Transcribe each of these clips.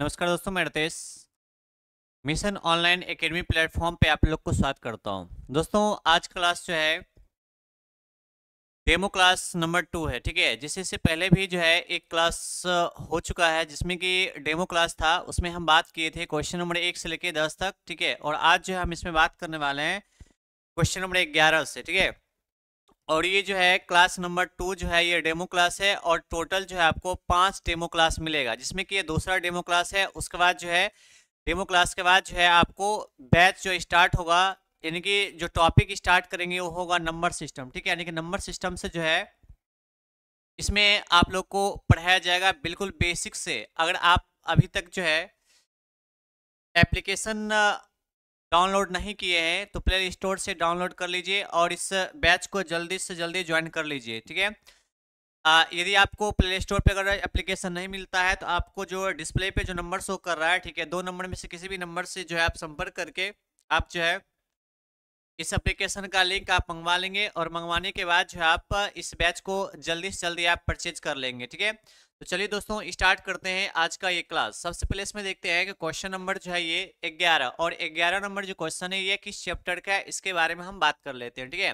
नमस्कार दोस्तों मैं Ritesh mission online academy platform पे आप लोग को स्वागत करता हूँ दोस्तों आज क्लास जो है डेमो क्लास नंबर टू है ठीक है जिससे इससे पहले भी जो है एक क्लास हो चुका है जिसमें कि डेमो क्लास था उसमें हम बात किए थे क्वेश्चन नंबर एक से लेके दस तक ठीक है और आज जो है हम इसमें बात करने वाले हैं क्वेश्चन नंबर ग्यारह से ठीक है और ये जो है क्लास नंबर टू जो है ये डेमो क्लास है और टोटल जो है आपको पांच डेमो क्लास मिलेगा जिसमें कि ये दूसरा डेमो क्लास है उसके बाद जो है डेमो क्लास के बाद जो है आपको बैच जो स्टार्ट होगा यानी कि जो टॉपिक स्टार्ट करेंगे वो होगा नंबर सिस्टम ठीक है यानी कि नंबर सिस्टम से जो है इसमें आप लोग को पढ़ाया जाएगा बिल्कुल बेसिक से अगर आप अभी तक जो है एप्लीकेशन डाउनलोड नहीं किए हैं तो प्ले स्टोर से डाउनलोड कर लीजिए और इस बैच को जल्दी से जल्दी ज्वाइन कर लीजिए ठीक है यदि आपको प्ले स्टोर पर अगर एप्लीकेशन नहीं मिलता है तो आपको जो डिस्प्ले पे जो नंबर शो कर रहा है ठीक है दो नंबर में से किसी भी नंबर से जो है आप संपर्क करके आप जो है इस एप्लीकेशन का लिंक आप मंगवा लेंगे और मंगवाने के बाद जो है आप इस बैच को जल्दी से जल्दी आप परचेज कर लेंगे ठीक है तो चलिए दोस्तों स्टार्ट करते हैं आज का ये क्लास सबसे पहले इसमें देखते हैं कि क्वेश्चन नंबर जो है ये ग्यारह और ग्यारह नंबर जो क्वेश्चन है ये किस चैप्टर का है इसके बारे में हम बात कर लेते हैं ठीक है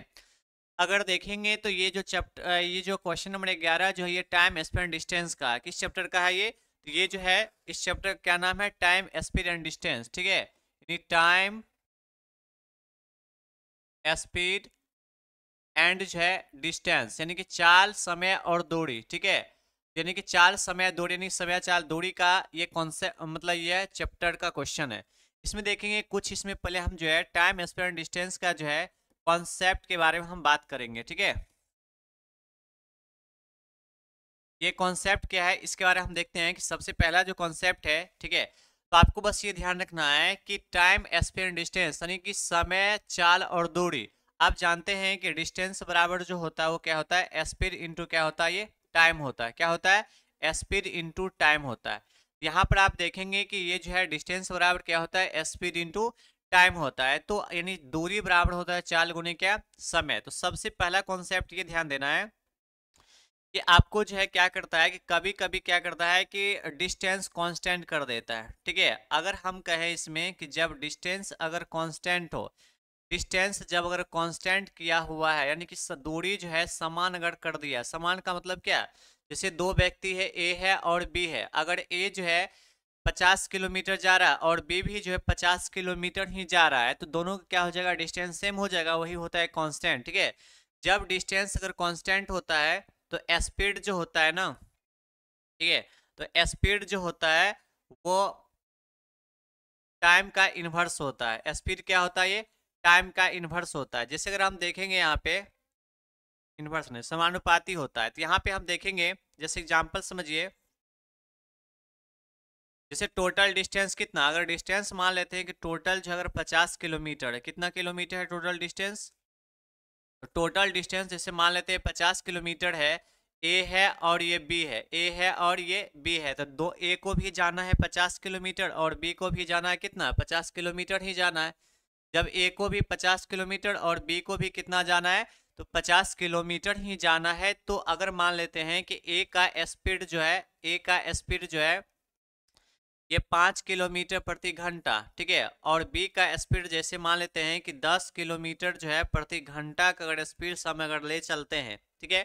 अगर देखेंगे तो ये जो चैप्टर ये जो क्वेश्चन नंबर ग्यारह जो है ये टाइम स्पेंड डिस्टेंस का किस चैप्टर का है ये तो ये जो है इस चैप्टर का क्या नाम है टाइम स्पीड एंड डिस्टेंस ठीक है टाइम स्पीड एंड जो है डिस्टेंस यानी कि चाल समय और दूरी ठीक है यानी कि चाल समय दूरी यानी समय चाल दूरी का ये कॉन्सेप्ट मतलब ये चैप्टर का क्वेश्चन है इसमें देखेंगे कुछ इसमें पहले हम जो है टाइम स्पेयर डिस्टेंस का जो है कॉन्सेप्ट के बारे में हम बात करेंगे ठीक है ये कॉन्सेप्ट क्या है इसके बारे में हम देखते हैं कि सबसे पहला जो कॉन्सेप्ट है ठीक है तो आपको बस ये ध्यान रखना है कि टाइम स्पेयर डिस्टेंस यानी कि समय चाल और दूरी आप जानते हैं कि डिस्टेंस बराबर जो होता है वो क्या होता है स्पेयर इंटू क्या होता है ये टाइम होता है क्या होता है स्पीड इंटू टाइम होता है यहाँ पर आप देखेंगे कि ये जो है डिस्टेंस बराबर क्या होता है स्पीड इंटू टाइम होता है तो यानी दूरी बराबर होता है चाल गुने क्या समय तो सबसे पहला कॉन्सेप्ट ये ध्यान देना है कि आपको जो है क्या करता है कि कभी कभी क्या करता है कि डिस्टेंस कांस्टेंट कर देता है ठीक है अगर हम कहें इसमें कि जब डिस्टेंस अगर कांस्टेंट हो डिस्टेंस जब अगर कांस्टेंट किया हुआ है यानी कि दूरी जो है समान अगर कर दिया समान का मतलब क्या जैसे दो व्यक्ति है ए है और बी है अगर ए जो है पचास किलोमीटर जा रहा है और बी भी जो है पचास किलोमीटर ही जा रहा है तो दोनों का क्या हो जाएगा डिस्टेंस सेम हो जाएगा वही होता है कॉन्स्टेंट ठीक है जब डिस्टेंस अगर कॉन्स्टेंट होता है तो स्पीड जो होता है ना ठीक है तो स्पीड जो होता है वो टाइम का इन्वर्स होता है स्पीड क्या होता है ये टाइम का इन्वर्स होता है जैसे अगर हम देखेंगे यहाँ पे इन्वर्स नहीं समानुपाती होता है तो यहाँ पे हम देखेंगे जैसे एग्जाम्पल समझिए जैसे टोटल डिस्टेंस कितना अगर डिस्टेंस मान लेते हैं कि टोटल जो अगर 50 किलोमीटर है कितना किलोमीटर है टोटल डिस्टेंस टोटल डिस्टेंस जैसे मान लेते हैं पचास किलोमीटर है ए है और ये बी है ए है और ये बी है तो दो ए को भी जाना है पचास किलोमीटर और बी को भी जाना है कितना पचास किलोमीटर ही जाना है जब ए को भी पचास किलोमीटर और बी को भी कितना जाना है तो 50 किलोमीटर ही जाना है तो अगर मान लेते हैं कि ए का स्पीड जो है ए का स्पीड जो है ये पाँच किलोमीटर प्रति घंटा ठीक है और बी का स्पीड जैसे मान लेते हैं कि दस किलोमीटर जो है प्रति घंटा का अगर स्पीड समय अगर ले चलते हैं ठीक है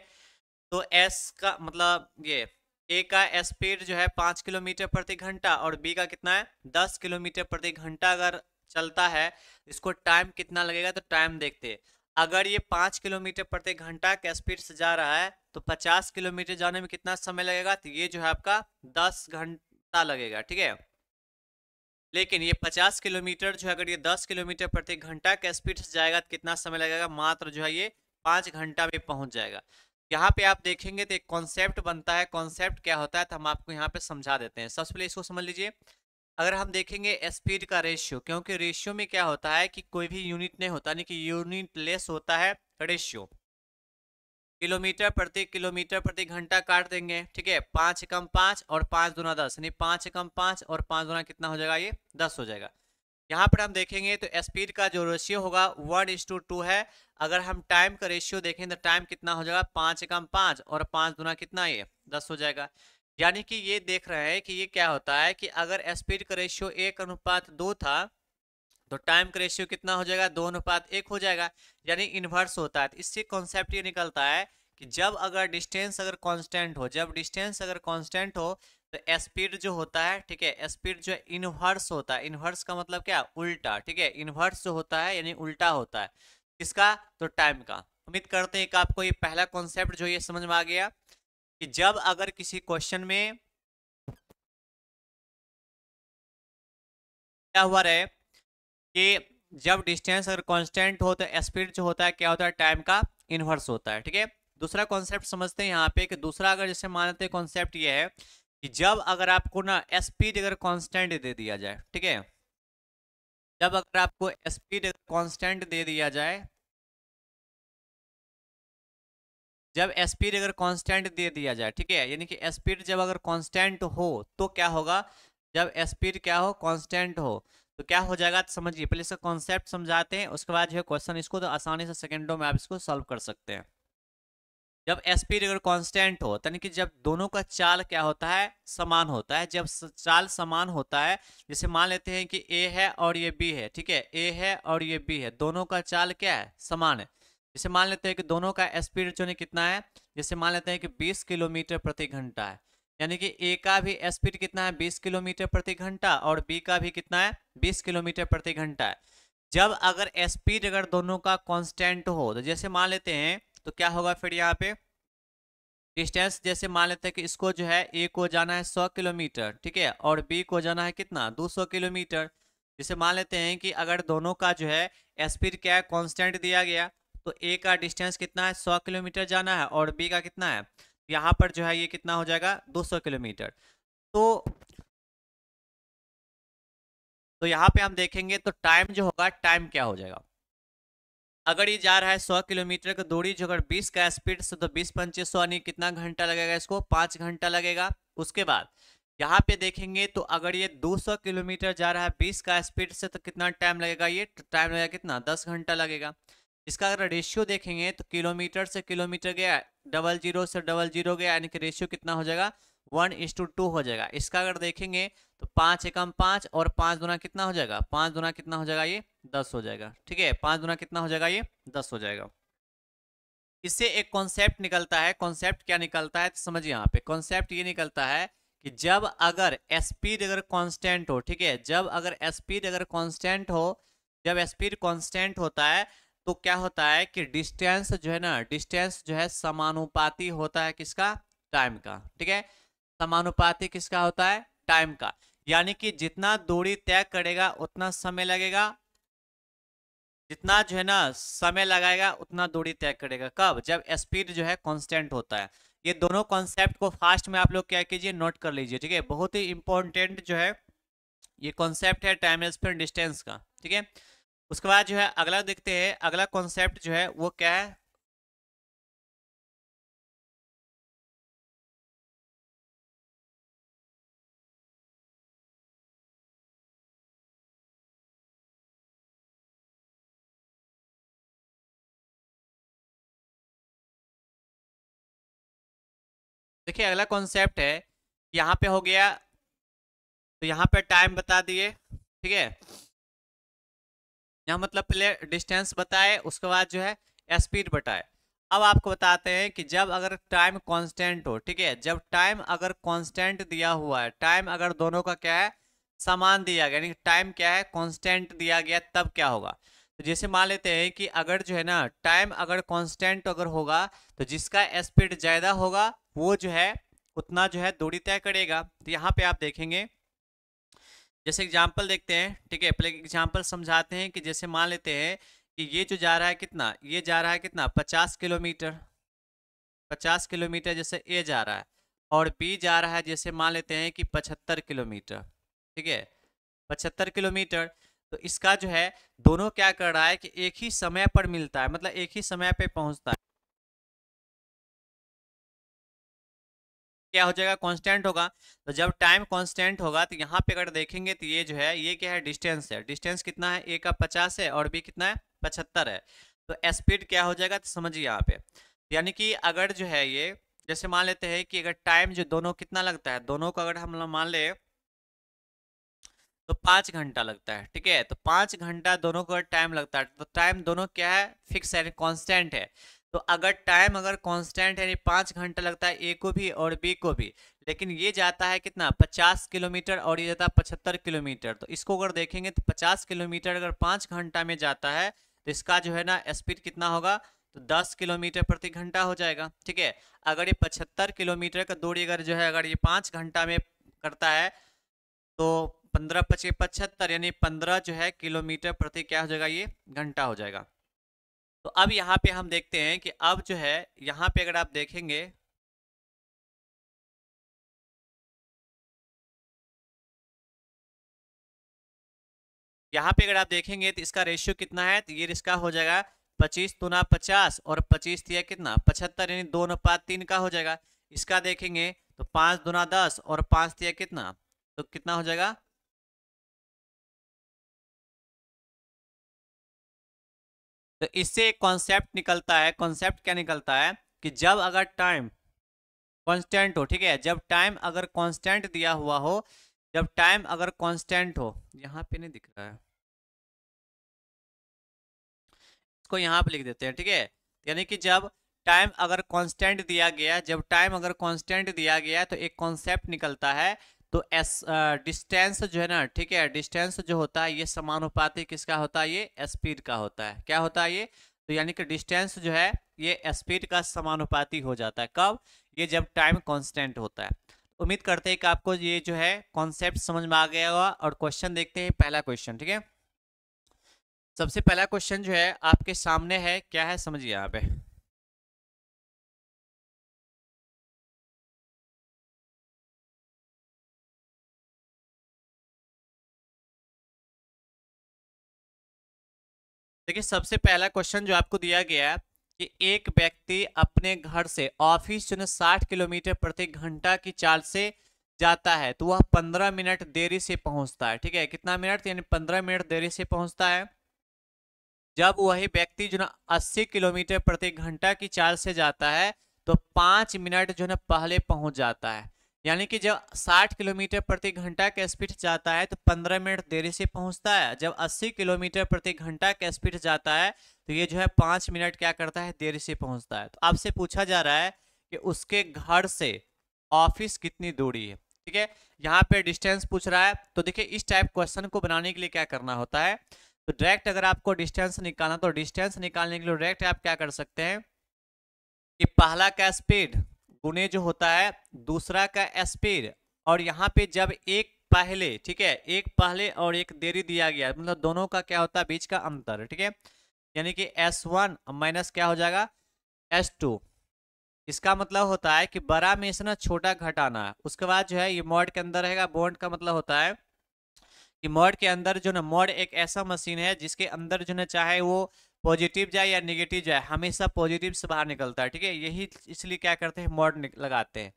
तो एस का मतलब ये ए का स्पीड जो है पाँच किलोमीटर प्रति घंटा और बी का कितना है दस किलोमीटर प्रति घंटा अगर चलता है इसको टाइम कितना लगेगा तो टाइम देखते अगर ये पाँच किलोमीटर प्रति घंटा के स्पीड से जा रहा है तो पचास किलोमीटर जाने में कितना समय लगेगा तो ये जो है आपका दस घंटा लगेगा ठीक है लेकिन ये पचास किलोमीटर जो है अगर ये दस किलोमीटर प्रति घंटा के स्पीड से जाएगा तो कितना समय लगेगा मात्र जो है ये पाँच घंटा में पहुंच जाएगा यहाँ पे आप देखेंगे तो एक कॉन्सेप्ट बनता है कॉन्सेप्ट क्या होता है तो हम आपको यहाँ पे समझा देते हैं सबसे पहले इसको समझ लीजिए अगर हम देखेंगे स्पीड का रेशियो क्योंकि रेशियो में क्या होता है कि कोई भी यूनिट नहीं होता यानी कि यूनिट लेस होता है रेशियो किलोमीटर प्रति किलोमीटर प्रति घंटा काट देंगे ठीक है पाँच कम पाँच और पाँच दुना दस यानी पाँच कम पाँच और पाँच दुना कितना हो जाएगा ये दस हो जाएगा यहाँ पर हम देखेंगे तो स्पीड का जो रेशियो होगा वन इज टू टू है अगर हम टाइम का रेशियो देखें तो टाइम कितना हो जाएगा पाँच कम पाँच और पाँच दुना कितना ये दस हो जाएगा यानी कि ये देख रहे हैं कि ये क्या होता है कि अगर स्पीड का रेशियो एक अनुपात दो था तो टाइम का रेशियो कितना हो जाएगा दो अनुपात एक हो जाएगा यानी इन्वर्स होता है तो इससे कॉन्सेप्ट ये निकलता है कि जब अगर डिस्टेंस अगर कांस्टेंट हो जब डिस्टेंस अगर कांस्टेंट हो तो स्पीड जो होता है ठीक है स्पीड जो है इन्वर्स होता है इन्वर्स का मतलब क्या उल्टा ठीक है इन्वर्स जो होता है यानी उल्टा होता है किसका तो टाइम का उम्मीद करते हैं कि आपको ये पहला कॉन्सेप्ट जो ये समझ में आ गया कि जब अगर किसी क्वेश्चन में क्या हुआ रहे कि जब डिस्टेंस अगर कांस्टेंट हो तो स्पीड जो होता है क्या होता है टाइम का इन्वर्स होता है ठीक है दूसरा कॉन्सेप्ट समझते हैं यहाँ पे कि दूसरा अगर जैसे मानते हैं कॉन्सेप्ट ये है कि जब अगर आपको ना स्पीड अगर कांस्टेंट दे दिया जाए ठीक है जब अगर आपको स्पीड कांस्टेंट दे दिया जाए जब स्पीड अगर कांस्टेंट दे दिया जाए ठीक है यानी कि स्पीड जब अगर कांस्टेंट हो तो क्या होगा जब स्पीड क्या हो कांस्टेंट हो तो क्या हो जाएगा तो समझिए पहले इसका कॉन्सेप्ट समझाते हैं उसके बाद जो है क्वेश्चन इसको तो आसानी से सेकेंडों में आप इसको सॉल्व कर सकते हैं जब स्पीड अगर कांस्टेंट हो यानी कि जब दोनों का चाल क्या होता है समान होता है जब चाल समान होता है जैसे मान लेते हैं कि ए है और ये बी है ठीक है ए है और ये बी है दोनों का चाल क्या है समान है जैसे मान लेते हैं कि दोनों का स्पीड जो है कितना है जैसे मान लेते हैं कि 20 किलोमीटर प्रति घंटा है यानी कि ए का भी स्पीड कितना है 20 किलोमीटर प्रति घंटा और बी का भी कितना है 20 किलोमीटर प्रति घंटा है जब अगर स्पीड अगर दोनों का कांस्टेंट हो तो जैसे मान लेते हैं तो क्या होगा फिर यहाँ पे डिस्टेंस जैसे मान लेते हैं कि इसको जो है ए को जाना है सौ किलोमीटर ठीक है और बी को जाना है कितना दो सौ किलोमीटर जैसे मान लेते हैं कि अगर दोनों का जो है स्पीड क्या है कॉन्स्टेंट दिया गया तो ए का डिस्टेंस कितना है सौ किलोमीटर जाना है और बी का कितना है यहाँ पर जो है ये कितना हो जाएगा दो सौ किलोमीटर तो तो यहाँ पे हम देखेंगे तो टाइम जो होगा टाइम क्या हो जाएगा अगर ये जा रहा है सौ किलोमीटर का दूरी जो अगर बीस का स्पीड से तो बीस पंचे सौ यानी कितना घंटा लगेगा इसको पाँच घंटा लगेगा उसके बाद यहाँ पे देखेंगे तो अगर ये 200 किलोमीटर जा रहा है 20 का स्पीड से तो कितना टाइम लगेगा ये टाइम तो लगेगा कितना 10 घंटा लगेगा इसका अगर रेशियो देखेंगे तो किलोमीटर से किलोमीटर गया डबल जीरो से डबल जीरो गया यानी कि रेशियो कितना हो जाएगा वन इस टू टू हो जाएगा इसका अगर देखेंगे तो पाँच एकम पाँच और पाँच दुना कितना हो जाएगा पाँच दुना कितना हो जाएगा ये दस हो जाएगा ठीक है पाँच दुना कितना हो जाएगा ये दस हो जाएगा इससे एक कॉन्सेप्ट निकलता है कॉन्सेप्ट क्या निकलता है तो समझिए यहाँ पे कॉन्सेप्ट ये निकलता है कि जब अगर स्पीड अगर कांस्टेंट हो ठीक है जब अगर स्पीड अगर कांस्टेंट हो जब स्पीड कांस्टेंट होता है तो क्या होता है कि डिस्टेंस जो है ना डिस्टेंस जो है समानुपाती होता है किसका टाइम का ठीक है समानुपाती किसका होता है टाइम का यानी कि जितना दूरी तय करेगा उतना समय लगेगा जितना जो है ना समय लगाएगा उतना दूरी तय करेगा कब जब स्पीड जो है कॉन्स्टेंट होता है ये दोनों कॉन्सेप्ट को फास्ट में आप लोग क्या कीजिए नोट कर लीजिए ठीक है बहुत ही इंपॉर्टेंट जो है ये कॉन्सेप्ट है टाइम स्पीड डिस्टेंस का ठीक है उसके बाद जो है अगला देखते हैं अगला कॉन्सेप्ट जो है वो क्या है देखिए अगला कॉन्सेप्ट है यहाँ पे हो गया तो यहाँ पे टाइम बता दिए ठीक है यहाँ मतलब पहले डिस्टेंस बताए उसके बाद जो है स्पीड बताए अब आपको बताते हैं कि जब अगर टाइम कांस्टेंट हो ठीक है जब टाइम अगर कांस्टेंट दिया हुआ है टाइम अगर दोनों का क्या है समान दिया गया यानी टाइम क्या है कांस्टेंट दिया गया तब क्या होगा तो जैसे मान लेते हैं कि अगर जो है ना टाइम अगर कांस्टेंट अगर होगा तो जिसका स्पीड ज़्यादा होगा वो जो है उतना जो है दूरी तय करेगा तो यहाँ पे आप देखेंगे जैसे एग्जाम्पल देखते हैं ठीक है पहले एग्जाम्पल समझाते हैं कि जैसे मान लेते हैं कि ये जो जा रहा है कितना ये जा रहा है कितना पचास किलोमीटर पचास किलोमीटर जैसे ए जा रहा है और बी जा रहा है जैसे मान लेते हैं कि पचहत्तर किलोमीटर ठीक है पचहत्तर किलोमीटर तो इसका जो है दोनों क्या कर रहा है कि एक ही समय पर मिलता है मतलब एक ही समय पर पहुंचता है क्या हो जाएगा कांस्टेंट होगा तो जब टाइम कांस्टेंट होगा तो यहाँ पे अगर देखेंगे तो ये जो है ये क्या है डिस्टेंस है डिस्टेंस कितना है ए का पचास है और बी कितना है पचहत्तर है तो स्पीड क्या हो जाएगा तो समझिए यहाँ पे यानी कि अगर जो है ये जैसे मान लेते हैं कि अगर टाइम जो दोनों कितना लगता है दोनों को अगर हम मान ले तो पाँच घंटा लगता है ठीक है तो पाँच घंटा दोनों को टाइम लगता है तो टाइम दोनों क्या है फिक्स है कॉन्स्टेंट है तो अगर टाइम अगर कांस्टेंट यानी पाँच घंटा लगता है ए को भी और बी को भी लेकिन ये जाता है कितना पचास किलोमीटर और ये जाता है पचहत्तर किलोमीटर तो इसको अगर देखेंगे तो पचास किलोमीटर अगर पाँच घंटा में जाता है तो इसका जो है ना स्पीड कितना होगा तो 10 किलोमीटर प्रति घंटा हो जाएगा ठीक है अगर ये पचहत्तर किलोमीटर का दूरी अगर जो है अगर ये पाँच घंटा में करता है तो पंद्रह पचे पचहत्तर यानी पंद्रह जो है किलोमीटर प्रति क्या हो जाएगा ये घंटा हो जाएगा तो अब यहाँ पे हम देखते हैं कि अब जो है यहाँ पे अगर आप देखेंगे यहाँ पे अगर आप देखेंगे तो इसका रेशियो कितना है तो ये इसका हो जाएगा पच्चीस तुना पचास और पच्चीस दिया कितना पचहत्तर यानी दो अनुपात तीन का हो जाएगा इसका देखेंगे तो पाँच दुना दस और पाँच दिया कितना तो कितना हो जाएगा तो इससे एक कॉन्सेप्ट निकलता है कॉन्सेप्ट क्या निकलता है कि जब अगर टाइम कॉन्स्टेंट हो ठीक है जब टाइम अगर कॉन्स्टेंट दिया हुआ हो जब टाइम अगर कॉन्स्टेंट हो यहाँ पे नहीं दिख रहा है इसको यहाँ पे लिख देते हैं ठीक है यानी कि जब टाइम अगर कॉन्स्टेंट दिया गया जब टाइम अगर कॉन्स्टेंट दिया गया तो एक कॉन्सेप्ट निकलता है तो एस डिस्टेंस जो है ना ठीक है डिस्टेंस जो होता है ये समानुपाती किसका होता है ये स्पीड का होता है क्या होता है ये तो यानी कि डिस्टेंस जो है ये स्पीड का समानुपाती हो जाता है कब ये जब टाइम कॉन्स्टेंट होता है उम्मीद करते हैं कि आपको ये जो है कॉन्सेप्ट समझ में आ गया होगा और क्वेश्चन देखते हैं पहला क्वेश्चन ठीक है सबसे पहला क्वेश्चन जो है आपके सामने है क्या है समझिए यहाँ पे देखिए सबसे पहला क्वेश्चन जो आपको दिया गया है कि एक व्यक्ति अपने घर से ऑफिस जो साठ किलोमीटर प्रति घंटा की चाल से जाता है तो वह पंद्रह मिनट देरी से पहुंचता है ठीक है कितना मिनट यानी पंद्रह मिनट देरी से पहुंचता है जब वही व्यक्ति जो ना अस्सी किलोमीटर प्रति घंटा की चाल से जाता है तो पाँच मिनट जो ना पहले पहुंच जाता है यानी कि जब 60 किलोमीटर प्रति घंटा का स्पीड जाता है तो 15 मिनट देरी से पहुंचता है जब 80 किलोमीटर प्रति घंटा का स्पीड जाता है तो ये जो है पाँच मिनट क्या करता है देरी से पहुंचता है तो आपसे पूछा जा रहा है कि उसके घर से ऑफिस कितनी दूरी है ठीक है यहाँ पे डिस्टेंस पूछ रहा है तो देखिए इस टाइप क्वेश्चन को बनाने के लिए क्या करना होता है तो डायरेक्ट अगर आपको डिस्टेंस निकालना तो डिस्टेंस निकालने के लिए डायरेक्ट आप क्या कर सकते हैं कि पहला का स्पीड गुने जो होता है दूसरा का स्पीड और यहाँ पे जब एक पहले ठीक है एक पहले और एक देरी दिया गया मतलब दोनों का क्या होता है बीच का अंतर ठीक है यानी कि एस वन माइनस क्या हो जाएगा एस टू इसका मतलब होता है कि बड़ा में से ना छोटा घटाना उसके बाद जो है ये मॉड के अंदर रहेगा बॉन्ड का मतलब होता है कि मॉड के अंदर जो ना मॉड एक ऐसा मशीन है जिसके अंदर जो ना चाहे वो पॉजिटिव जाए या निगेटिव जाए हमेशा पॉजिटिव से बाहर निकलता है ठीक है यही इसलिए क्या करते हैं मॉड लगाते हैं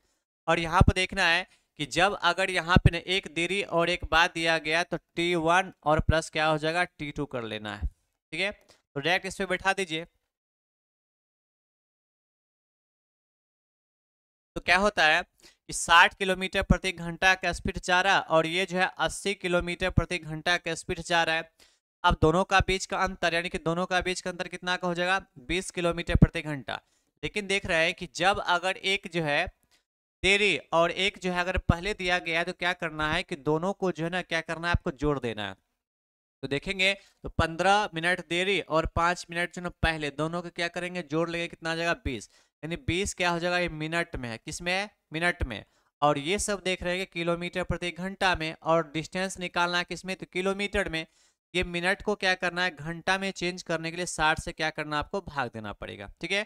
और यहाँ पर देखना है कि जब अगर यहाँ पे एक देरी और एक बात दिया गया तो टी वन और प्लस क्या हो जाएगा टी टू कर लेना है ठीक है तो डायरेक्ट इस पर बैठा दीजिए तो क्या होता है कि 60 किलोमीटर प्रति घंटा का स्पीड जा रहा और ये जो है 80 किलोमीटर प्रति घंटा का स्पीड जा रहा है अब दोनों का बीच का अंतर यानी कि दोनों का बीच का अंतर कितना का हो जाएगा 20 किलोमीटर प्रति घंटा लेकिन देख रहे हैं कि जब अगर एक जो है देरी और एक जो है अगर पहले दिया गया तो क्या करना है कि दोनों को जो है ना क्या करना है आपको जोड़ देना है तो देखेंगे तो पंद्रह मिनट देरी और पाँच मिनट जो ना पहले दोनों को क्या करेंगे जोड़ लेंगे कितना आ जाएगा बीस यानी बीस क्या हो जाएगा ये मिनट में है किस में है मिनट में और ये सब देख रहे हैं किलोमीटर प्रति घंटा में और डिस्टेंस निकालना किस में तो किलोमीटर में ये मिनट को क्या करना है घंटा में चेंज करने के लिए साठ से क्या करना आपको भाग देना पड़ेगा ठीक है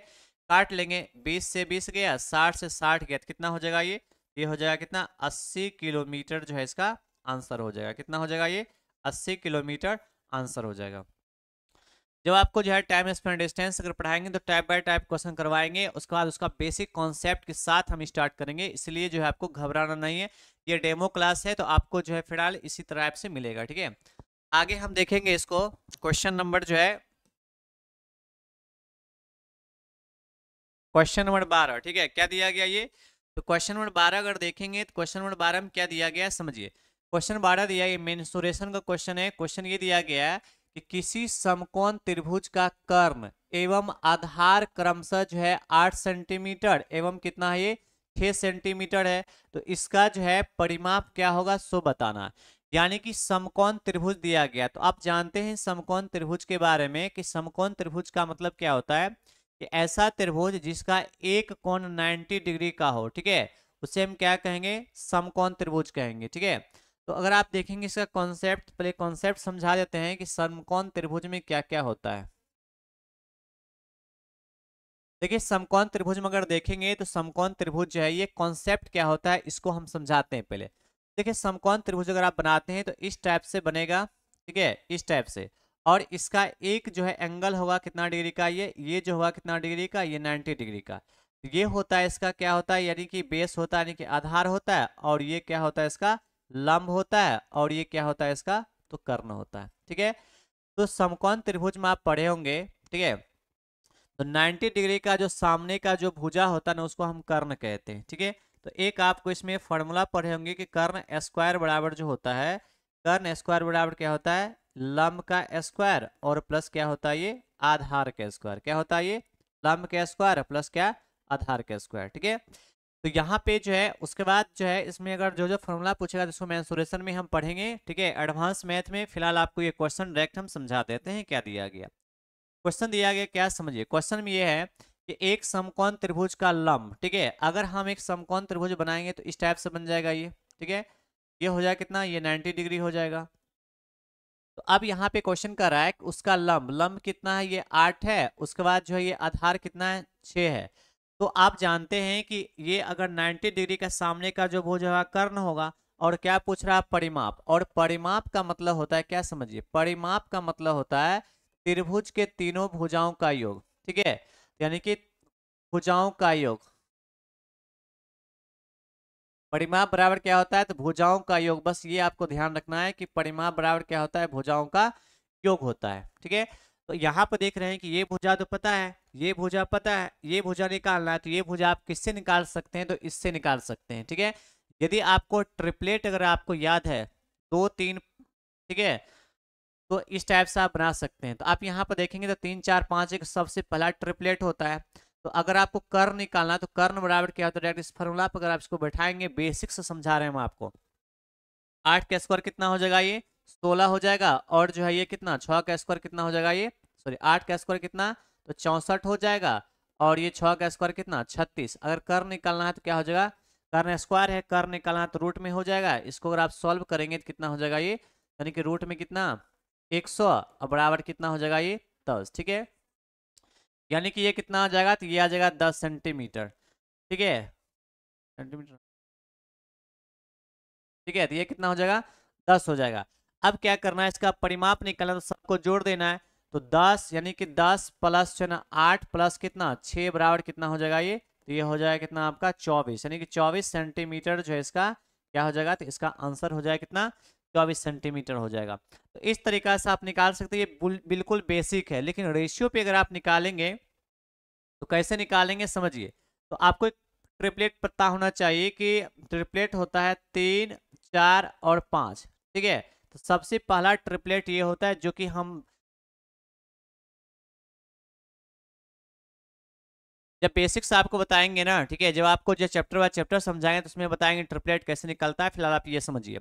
काट लेंगे बीस से बीस गया साठ से साठ गया तो कितना हो जाएगा ये ये हो जाएगा कितना अस्सी किलोमीटर जो है इसका आंसर हो जाएगा कितना हो जाएगा ये अस्सी किलोमीटर आंसर हो जाएगा जब आपको जो है टाइम स्पेंड डिस्टेंस अगर पढ़ाएंगे तो टाइप बाय टाइप क्वेश्चन करवाएंगे उसके बाद उसका बेसिक कॉन्सेप्ट के साथ हम स्टार्ट करेंगे इसलिए जो है आपको घबराना नहीं है ये डेमो क्लास है तो आपको जो है फिलहाल इसी तरह से मिलेगा ठीक है आगे हम देखेंगे इसको क्वेश्चन नंबर जो है क्वेश्चन नंबर बारह ठीक है क्या दिया गया ये तो क्वेश्चन नंबर बारह अगर देखेंगे तो क्वेश्चन नंबर बारह में क्या दिया गया समझिए क्वेश्चन बारह दिया ये मेन्सुरेशन का क्वेश्चन है क्वेश्चन ये दिया गया है कि किसी समकोण त्रिभुज का कर्म एवं आधार क्रमशः जो है आठ सेंटीमीटर एवं कितना है ये छः सेंटीमीटर है तो इसका जो है परिमाप क्या होगा सो बताना यानी कि समकोण त्रिभुज दिया गया तो आप जानते हैं समकोण त्रिभुज के बारे में कि समकोण त्रिभुज का मतलब क्या होता है कि ऐसा त्रिभुज जिसका एक कोण 90 डिग्री का हो ठीक है उसे हम क्या कहेंगे समकोण त्रिभुज कहेंगे ठीक है तो अगर आप देखेंगे इसका कॉन्सेप्ट पहले कॉन्सेप्ट समझा देते हैं कि समकोण त्रिभुज में क्या क्या होता है देखिए समकोण त्रिभुज में अगर देखेंगे तो समकोण त्रिभुज जो है ये कॉन्सेप्ट क्या होता है इसको हम समझाते हैं पहले देखिए समकोण त्रिभुज अगर आप बनाते हैं तो इस टाइप से बनेगा ठीक है इस टाइप से और इसका एक जो है एंगल होगा कितना डिग्री का ये ये जो होगा कितना डिग्री का ये 90 डिग्री का तो ये होता है इसका क्या होता है यानी कि बेस होता है यानी कि आधार होता है और ये क्या होता है इसका लंब होता है और ये क्या होता है इसका तो कर्ण होता है ठीक है तो समकोण त्रिभुज में आप पढ़े होंगे ठीक है तो 90 डिग्री का जो सामने का जो भुजा होता है ना उसको हम कर्ण कहते हैं ठीक है थीके? तो एक आपको इसमें फॉर्मूला पढ़े होंगे कि कर्ण स्क्वायर बराबर जो होता है कर्ण स्क्वायर बराबर क्या होता है लम्ब का स्क्वायर और प्लस क्या होता है ये आधार का स्क्वायर क्या होता है ये लम्ब का स्क्वायर प्लस क्या आधार का स्क्वायर ठीक है तो यहाँ पे जो है उसके बाद जो है इसमें अगर जो जो फॉर्मूला पूछेगा तो इसको मैं में हम पढ़ेंगे ठीक है एडवांस मैथ में फिलहाल आपको ये क्वेश्चन डायरेक्ट हम समझा देते हैं क्या दिया गया क्वेश्चन दिया गया क्या समझिए क्वेश्चन में ये है कि एक समकोण त्रिभुज का लंब ठीक है अगर हम एक समकोण त्रिभुज बनाएंगे तो इस टाइप से बन जाएगा ये ठीक है ये हो जाएगा कितना ये 90 डिग्री हो जाएगा तो अब यहाँ पे क्वेश्चन कर रहा है उसका लंब लंब कितना है ये आठ है उसके बाद जो है ये आधार कितना है छः है तो आप जानते हैं कि ये अगर नाइन्टी डिग्री का सामने का जो भुज होगा कर्ण होगा और क्या पूछ रहा है परिमाप और परिमाप का मतलब होता है क्या समझिए परिमाप का मतलब होता है त्रिभुज के तीनों भुजाओं का योग ठीक है यानी कि भुजाओं का योग परिमाप बराबर क्या होता है तो भुजाओं का योग बस ये आपको ध्यान रखना है कि परिमाप बराबर क्या होता है भुजाओं का योग होता है ठीक है तो यहाँ पर देख रहे हैं कि ये भुजा तो पता है ये भुजा पता है ये भुजा निकालना है तो ये भुजा आप किससे निकाल सकते हैं तो इससे निकाल सकते हैं ठीक है यदि आपको ट्रिपलेट अगर आपको याद है दो तीन ठीक है तो इस टाइप से आप बना सकते हैं तो आप यहाँ पर देखेंगे तो तीन चार पाँच एक सबसे पहला ट्रिपलेट होता है तो अगर आपको कर्न निकालना तो कर्न बराबर क्या होता है डायरेक्ट इस फॉर्मूला पर अगर आप इसको बैठाएंगे बेसिक से समझा रहे हैं हम आपको आठ का स्क्वायर कितना हो जाएगा ये सोलह हो जाएगा और जो है ये कितना छः का स्क्वायर कितना हो जाएगा ये सॉरी आठ का स्क्वायर कितना तो चौंसठ हो जाएगा और ये छः का स्क्वायर कितना छत्तीस अगर कर निकालना है तो क्या हो जाएगा कर्न स्क्वायर है कर निकालना है तो रूट में हो जाएगा इसको अगर आप सॉल्व करेंगे तो कितना हो जाएगा ये यानी कि रूट में कितना एक सौ और बराबर कितना हो जाएगा ये दस ठीक है यानी कि ये कितना आ जाएगा तो ये आ जाएगा दस सेंटीमीटर ठीक है सेंटीमीटर ठीक है तो ये कितना हो जाएगा दस हो जाएगा अब क्या करना है इसका परिमाप निकालना तो सबको जोड़ देना है तो दस यानी कि दस प्लस जो ना आठ प्लस कितना छः बराबर कितना हो जाएगा ये तो ये हो जाएगा कितना आपका चौबीस यानी कि चौबीस सेंटीमीटर जो है इसका क्या हो जाएगा तो इसका आंसर हो जाएगा कितना चौबीस सेंटीमीटर हो जाएगा तो इस तरीका से आप निकाल सकते हैं ये बिल्कुल बेसिक है लेकिन रेशियो पे अगर आप निकालेंगे तो कैसे निकालेंगे समझिए तो आपको एक ट्रिपलेट पता होना चाहिए कि ट्रिपलेट होता है तीन चार और पाँच ठीक है तो सबसे पहला ट्रिपलेट ये होता है जो कि हम जब बेसिक्स आपको बताएंगे ना ठीक है जब आपको जो चैप्टर बाय चैप्टर समझाएंगे तो उसमें बताएंगे ट्रिपलेट कैसे निकलता है फिलहाल आप ये समझिए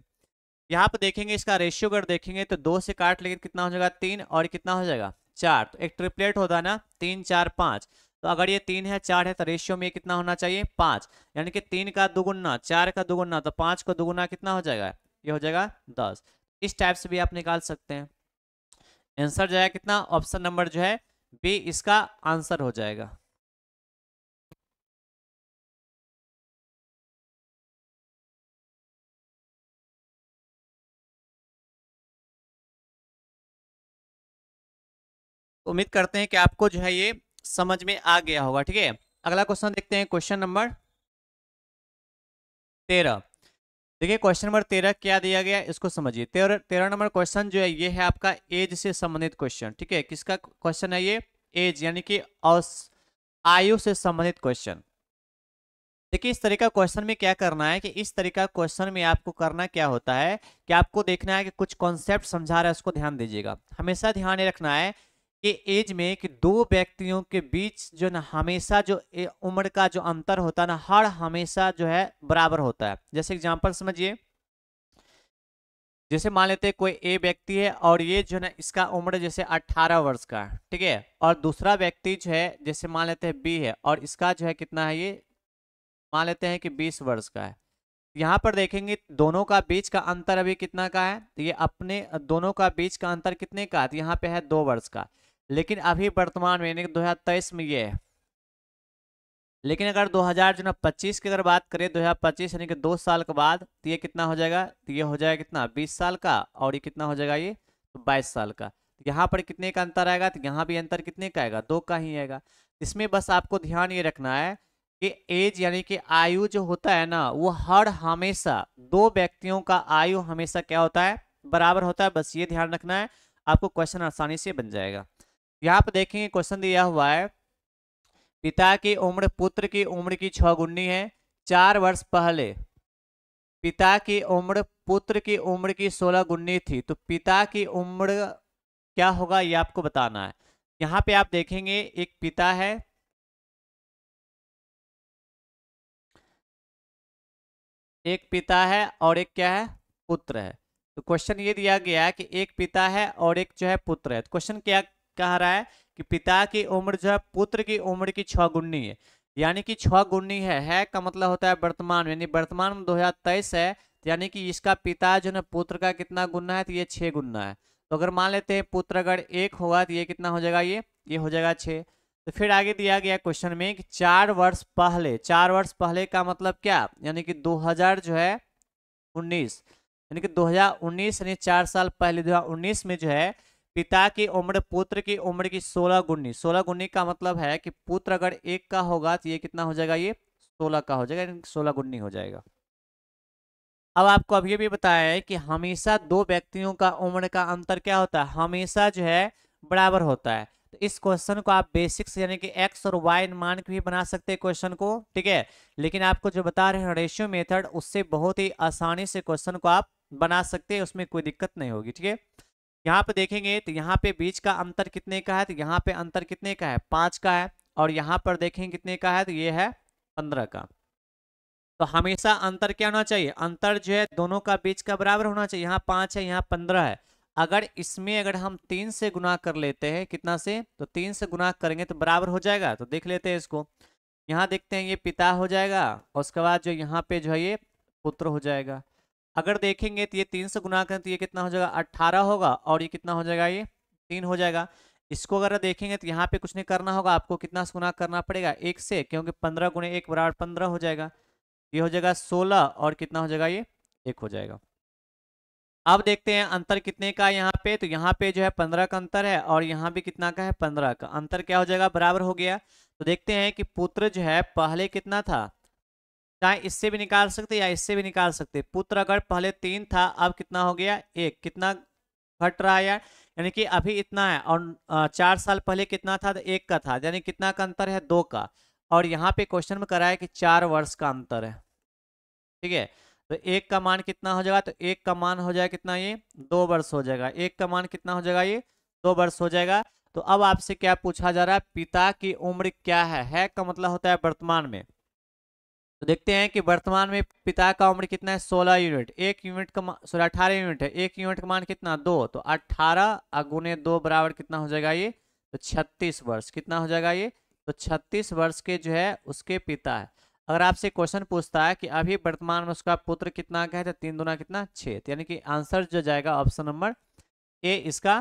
यहाँ पर देखेंगे इसका रेशियो अगर देखेंगे तो दो से काट लेंगे तो कितना हो जाएगा तीन और कितना हो जाएगा चार तो एक ट्रिपलेट होता है ना तीन चार पाँच तो अगर ये तीन है चार है तो रेशियो में कितना होना चाहिए पाँच यानी कि तीन का दुगुना चार का दुगुना तो पाँच का दुगुना कितना हो जाएगा ये हो जाएगा दस इस टाइप से भी आप निकाल सकते हैं आंसर जाएगा कितना ऑप्शन नंबर जो है बी इसका आंसर हो जाएगा उम्मीद करते हैं कि आपको जो है ये समझ में आ गया होगा ठीक है अगला क्वेश्चन देखते हैं क्वेश्चन नंबर तेरह देखिए क्वेश्चन नंबर तेरह क्या दिया गया इसको समझिए तेरह तेरह नंबर क्वेश्चन जो है ये है आपका एज से संबंधित क्वेश्चन ठीक है किसका क्वेश्चन है ये एज यानी कि आयु से संबंधित क्वेश्चन देखिए इस तरीका क्वेश्चन में क्या करना है कि इस तरीका क्वेश्चन में आपको करना क्या होता है कि आपको देखना है कि कुछ कॉन्सेप्ट समझा रहा है उसको ध्यान दीजिएगा हमेशा ध्यान रखना है के एज में कि दो व्यक्तियों के बीच जो ना हमेशा जो उम्र का जो अंतर होता है ना हर हमेशा जो है बराबर होता है जैसे एग्जांपल समझिए जैसे मान लेते हैं कोई ए व्यक्ति है और ये जो ना इसका उम्र जैसे 18 वर्ष का है ठीक है और दूसरा व्यक्ति जो है जैसे मान लेते हैं बी है और इसका जो है कितना है ये मान लेते हैं कि बीस वर्ष का है यहाँ पर देखेंगे दोनों का बीच का अंतर अभी कितना का है तो ये अपने दोनों का बीच का अंतर कितने का है तो यहाँ पे है दो वर्ष का लेकिन अभी वर्तमान में यानी कि दो में ये है लेकिन अगर 2025 की अगर बात करें 2025 यानी कि दो साल के बाद तो ये कितना हो जाएगा तो ये हो जाएगा कितना 20 साल का और ये कितना हो जाएगा ये तो 22 साल का तो यहाँ पर कितने का अंतर आएगा तो यहाँ भी अंतर कितने का आएगा दो का ही आएगा इसमें बस आपको ध्यान ये रखना है कि एज यानी कि आयु जो होता है ना वो हर हमेशा दो व्यक्तियों का आयु हमेशा क्या होता है बराबर होता है बस ये ध्यान रखना है आपको क्वेश्चन आसानी से बन जाएगा यहाँ पर देखेंगे क्वेश्चन दिया हुआ है पिता की उम्र पुत्र की उम्र की गुन्नी है चार वर्ष पहले पिता की उम्र पुत्र की उम्र की सोलह गुन्नी थी तो पिता की उम्र क्या होगा ये आपको बताना है यहाँ पे आप देखेंगे एक पिता है एक पिता है और एक क्या है पुत्र है तो क्वेश्चन ये दिया गया है कि एक पिता है और एक जो है पुत्र है तो क्वेश्चन क्या कह रहा है कि पिता की उम्र जो है पुत्र की उम्र की छह गुन्नी है यानी कि छह गुन्नी है है का मतलब होता है वर्तमान यानी वर्तमान में 2023 है तो यानी कि इसका पिता जो है पुत्र का कितना गुना है तो ये छह गुना है तो अगर मान लेते हैं पुत्र अगर एक होगा तो ये कितना हो जाएगा ये ये हो जाएगा छः तो फिर आगे दिया गया क्वेश्चन में कि चार वर्ष पहले चार वर्ष पहले का मतलब क्या यानी कि 2000 जो है 19 यानी कि 2019 यानी चार साल पहले 2019 में जो है पिता की उम्र पुत्र की उम्र की सोलह गुन्नी सोलह गुन्नी का मतलब है कि पुत्र अगर एक का होगा तो ये कितना हो जाएगा ये सोलह का हो जाएगा सोलह गुन्नी हो जाएगा अब आपको अभी भी बताया है कि हमेशा दो व्यक्तियों का उम्र का अंतर क्या होता है हमेशा जो है बराबर होता है तो इस क्वेश्चन को आप बेसिक्स यानी कि एक्स और वाई मान के भी बना सकते हैं क्वेश्चन को ठीक है लेकिन आपको जो बता रहे हैं रेशियो मेथड उससे बहुत ही आसानी से क्वेश्चन को आप बना सकते हैं उसमें कोई दिक्कत नहीं होगी ठीक है यहाँ पे देखेंगे तो यहाँ पे बीच का अंतर कितने का है तो यहाँ पे अंतर कितने का है पाँच का है और यहाँ पर देखेंगे कितने का है तो ये है पंद्रह का तो हमेशा अंतर क्या होना चाहिए अंतर जो है दोनों का बीच का बराबर होना चाहिए यहाँ पाँच है यहाँ पंद्रह है अगर इसमें अगर हम तीन से गुना कर लेते हैं कितना से तो तीन से गुना करेंगे तो बराबर हो जाएगा तो देख लेते हैं इसको यहाँ देखते हैं ये पिता हो जाएगा और उसके बाद जो यहाँ पे जो है ये पुत्र हो जाएगा अगर देखेंगे तो ये तीन से गुना करें तो ये कितना हो जाएगा अट्ठारह होगा और ये कितना हो जाएगा ये तीन हो जाएगा इसको अगर देखेंगे तो यहाँ पे कुछ नहीं करना होगा आपको कितना से गुना करना पड़ेगा एक से क्योंकि पंद्रह गुणे एक बराबर पंद्रह हो जाएगा ये हो जाएगा सोलह और कितना हो जाएगा ये एक हो जाएगा अब देखते हैं अंतर कितने का यहाँ पे तो यहाँ पे जो है पंद्रह का अंतर है और यहाँ भी कितना का है पंद्रह का अंतर क्या हो जाएगा बराबर हो गया तो देखते हैं कि पुत्र जो है पहले कितना था चाहे इससे भी निकाल सकते या इससे भी निकाल सकते पुत्र अगर पहले तीन था अब कितना हो गया एक कितना घट रहा है यार यानी कि अभी इतना है और चार साल पहले कितना था तो एक का था यानी कितना का अंतर है दो का और यहाँ पे क्वेश्चन में कराया कि चार वर्ष का अंतर है ठीक है तो एक का मान कितना हो जाएगा तो एक का मान हो जाएगा कितना ये दो वर्ष हो जाएगा एक का मान कितना हो जाएगा ये दो वर्ष हो जाएगा तो अब आपसे क्या पूछा जा रहा है पिता की उम्र क्या है है का मतलब होता है वर्तमान में तो देखते हैं कि वर्तमान में पिता का उम्र कितना है सोलह यूनिट एक यूनिट का सॉरी अठारह यूनिट है एक यूनिट का मान कितना दो तो अठारह अगुने दो बराबर कितना हो जाएगा ये तो छत्तीस वर्ष कितना हो जाएगा ये तो छत्तीस वर्ष के जो है उसके पिता है अगर आपसे क्वेश्चन पूछता है कि अभी वर्तमान में उसका पुत्र कितना का है तो तीन दुना कितना छेद तो यानी कि आंसर जो जाएगा ऑप्शन नंबर ए इसका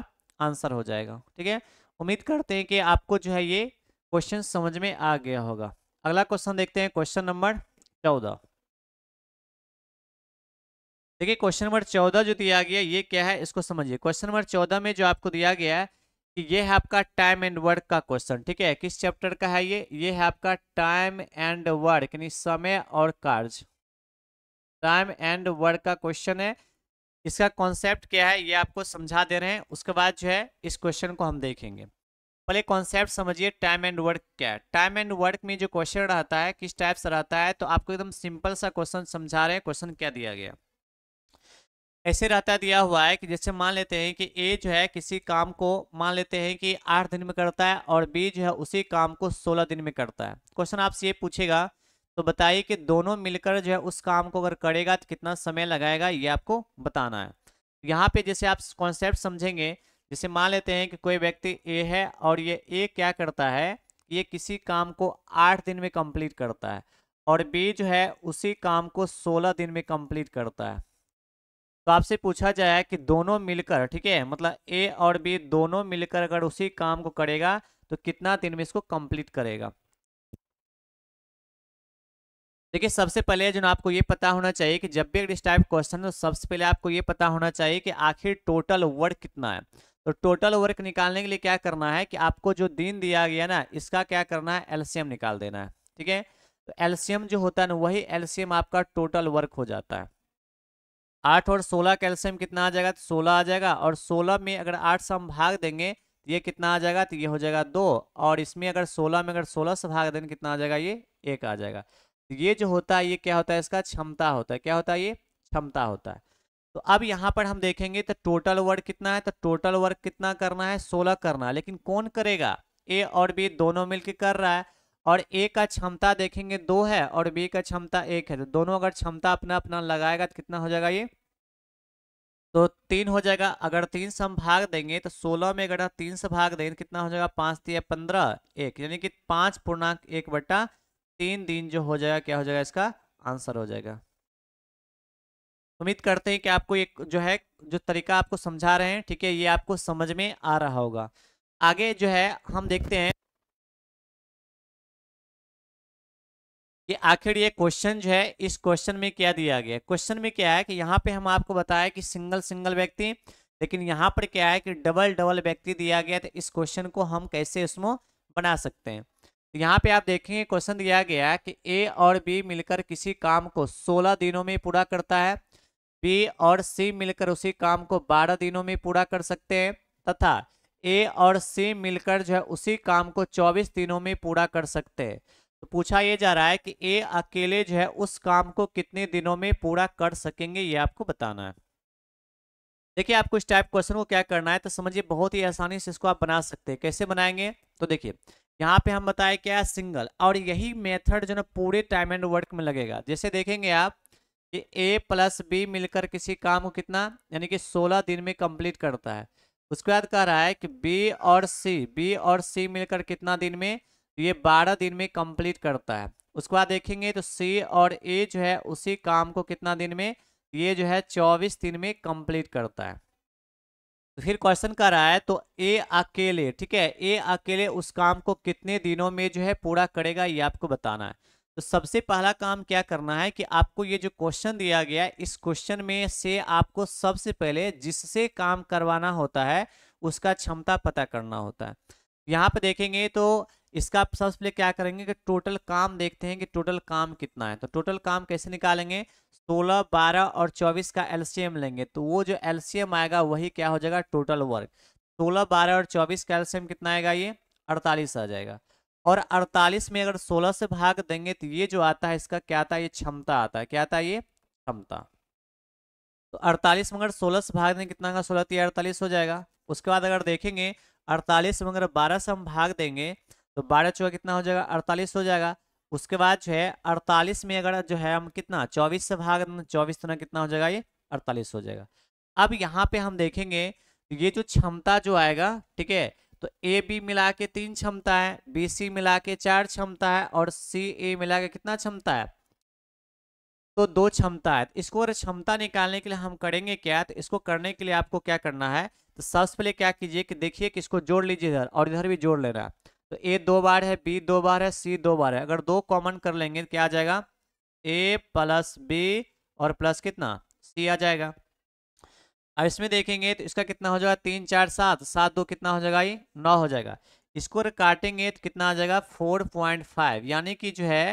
आंसर हो जाएगा ठीक है उम्मीद करते हैं कि आपको जो है ये क्वेश्चन समझ में आ गया होगा अगला क्वेश्चन देखते हैं क्वेश्चन नंबर चौदह देखिए क्वेश्चन नंबर चौदह जो दिया गया ये क्या है इसको समझिए क्वेश्चन नंबर चौदह में जो आपको दिया गया है कि ये है आपका टाइम एंड वर्क का क्वेश्चन ठीक है किस चैप्टर का है ये ये है आपका टाइम एंड वर्क यानी समय और कार्य टाइम एंड वर्क का क्वेश्चन है इसका कॉन्सेप्ट क्या है ये आपको समझा दे रहे हैं उसके बाद जो है इस क्वेश्चन को हम देखेंगे पहले कॉन्सेप्ट समझिए टाइम एंड वर्क क्या है टाइम एंड वर्क में जो क्वेश्चन रहता है किस टाइप से रहता है तो आपको एकदम सिंपल सा क्वेश्चन समझा रहे हैं क्वेश्चन क्या दिया गया ऐसे रहता दिया हुआ है कि जैसे मान लेते हैं कि ए जो है किसी काम को मान लेते हैं कि आठ दिन में करता है और बी जो है उसी काम को सोलह दिन में करता है क्वेश्चन आपसे ये पूछेगा तो बताइए कि दोनों मिलकर जो है उस काम को अगर करेगा तो कितना समय लगाएगा ये आपको बताना है यहाँ पे जैसे आप कॉन्सेप्ट समझेंगे जैसे मान लेते हैं कि कोई व्यक्ति ए है और ये ए क्या करता है ये किसी काम को आठ दिन में कंप्लीट करता है और बी जो है उसी काम को सोलह दिन में कंप्लीट करता है तो आपसे पूछा जाए कि दोनों मिलकर ठीक है मतलब ए और बी दोनों मिलकर अगर उसी काम को करेगा तो कितना दिन में इसको कंप्लीट करेगा देखिए सबसे पहले जो आपको ये पता होना चाहिए कि जब भी एक टाइप क्वेश्चन तो सबसे पहले आपको ये पता होना चाहिए कि आखिर टोटल वर्ड कितना है तो टोटल वर्क निकालने के लिए क्या करना है कि आपको जो दिन दिया गया ना इसका क्या करना है एलसीएम निकाल देना है ठीक है तो एलसीएम जो होता है ना वही एलसीएम आपका टोटल वर्क हो जाता है आठ और सोलह का एलसीएम कितना आ जाएगा तो सोलह आ जाएगा और सोलह में अगर आठ से हम भाग देंगे तो ये कितना आ जाएगा तो ये हो जाएगा दो और इसमें अगर सोलह में अगर सोलह से भाग देंगे कितना आ जाएगा ये एक आ जाएगा तो ये जो होता है ये क्या होता है इसका क्षमता होता है क्या होता है ये क्षमता होता है तो अब यहाँ पर हम देखेंगे तो टोटल वर्क कितना है तो टोटल वर्क कितना करना है सोलह करना है लेकिन कौन करेगा ए और बी दोनों मिलकर कर रहा है और ए का क्षमता देखेंगे दो है और बी का क्षमता एक है तो दोनों अगर क्षमता अपना अपना लगाएगा तो कितना हो जाएगा ये तो तीन हो जाएगा अगर तीन से हम भाग देंगे तो सोलह में अगर तीन से भाग देंगे तो कितना हो जाएगा पाँच तीन पंद्रह एक यानी कि पाँच पूर्णांक एक बट्टा तीन दिन जो हो जाएगा क्या हो जाएगा इसका आंसर हो जाएगा उम्मीद करते हैं कि आपको एक जो है जो तरीका आपको समझा रहे हैं ठीक है ये आपको समझ में आ रहा होगा आगे जो है हम देखते हैं कि आखिर ये क्वेश्चन जो है इस क्वेश्चन में क्या दिया गया क्वेश्चन में क्या है कि यहाँ पे हम आपको बताया कि सिंगल सिंगल व्यक्ति लेकिन यहाँ पर क्या है कि डबल डबल व्यक्ति दिया गया तो इस क्वेश्चन को हम कैसे उसमें बना सकते हैं तो यहाँ पे आप देखेंगे क्वेश्चन दिया गया कि ए और बी मिलकर किसी काम को सोलह दिनों में पूरा करता है बी और सी मिलकर उसी काम को बारह दिनों में पूरा कर सकते हैं तथा ए और सी मिलकर जो है उसी काम को चौबीस दिनों में पूरा कर सकते हैं तो पूछा ये जा रहा है कि ए अकेले जो है उस काम को कितने दिनों में पूरा कर सकेंगे ये आपको बताना है देखिए आपको इस टाइप क्वेश्चन को क्या करना है तो समझिए बहुत ही आसानी से इसको आप बना सकते हैं कैसे बनाएंगे तो देखिए यहाँ पे हम बताए क्या सिंगल और यही मेथड जो है पूरे टाइम एंड वर्क में लगेगा जैसे देखेंगे आप कि ए प्लस बी मिलकर किसी काम को कितना यानी कि 16 दिन में कंप्लीट करता है उसके बाद कह रहा है कि बी और सी बी और सी मिलकर कितना दिन में ये 12 दिन में कंप्लीट करता है उसके बाद देखेंगे तो सी और ए जो है उसी काम को कितना दिन में ये जो है 24 दिन में कंप्लीट करता है तो फिर क्वेश्चन कर रहा है तो ए अकेले ठीक है ए अकेले उस काम को कितने दिनों में जो है पूरा करेगा ये आपको बताना है तो सबसे पहला काम क्या करना है कि आपको ये जो क्वेश्चन दिया गया है इस क्वेश्चन में से आपको सबसे पहले जिससे काम करवाना होता है उसका क्षमता पता करना होता है यहाँ पर देखेंगे तो इसका आप सबसे पहले क्या करेंगे कि टोटल काम देखते हैं कि टोटल काम कितना है तो टोटल काम कैसे निकालेंगे 16, 12 और 24 का एलसीएम लेंगे तो वो जो एलसीएम आएगा वही क्या हो जाएगा टोटल वर्क 16, 12 और 24 का एलसीएम कितना आएगा ये 48 आ जाएगा और 48 में अगर 16 से भाग देंगे तो ये जो आता है इसका क्या आता है ये क्षमता आता है क्या आता है ये क्षमता तो 48 में अगर 16 से भाग देंगे कितना का सोलह तो ये अड़तालीस हो जाएगा उसके बाद अगर देखेंगे 48 में अगर 12 से हम भाग देंगे तो 12 चौगा कितना हो जाएगा 48 हो जाएगा उसके बाद जो है 48 में अगर जो है हम कितना 24 से भाग चौबीस तो कितना हो जाएगा ये अड़तालीस हो जाएगा अब यहाँ पे हम देखेंगे ये जो क्षमता जो आएगा ठीक है तो ए बी मिला के तीन क्षमता है बी सी मिला के चार क्षमता है और सी ए मिला के कितना क्षमता है तो दो क्षमता है इसको अगर क्षमता निकालने के लिए हम करेंगे क्या तो इसको करने के लिए आपको क्या करना है तो सबसे पहले क्या कीजिए कि देखिए कि इसको जोड़ लीजिए इधर और इधर भी जोड़ लेना है तो ए दो बार है बी दो बार है सी दो बार है अगर दो कॉमन कर लेंगे तो क्या आ जाएगा ए प्लस बी और प्लस कितना सी आ जाएगा अब इसमें देखेंगे तो इसका कितना हो जाएगा तीन चार सात सात दो कितना हो जाएगा ये नौ हो जाएगा इसको काटेंगे तो कितना आ जाएगा फोर पॉइंट फाइव यानी कि जो है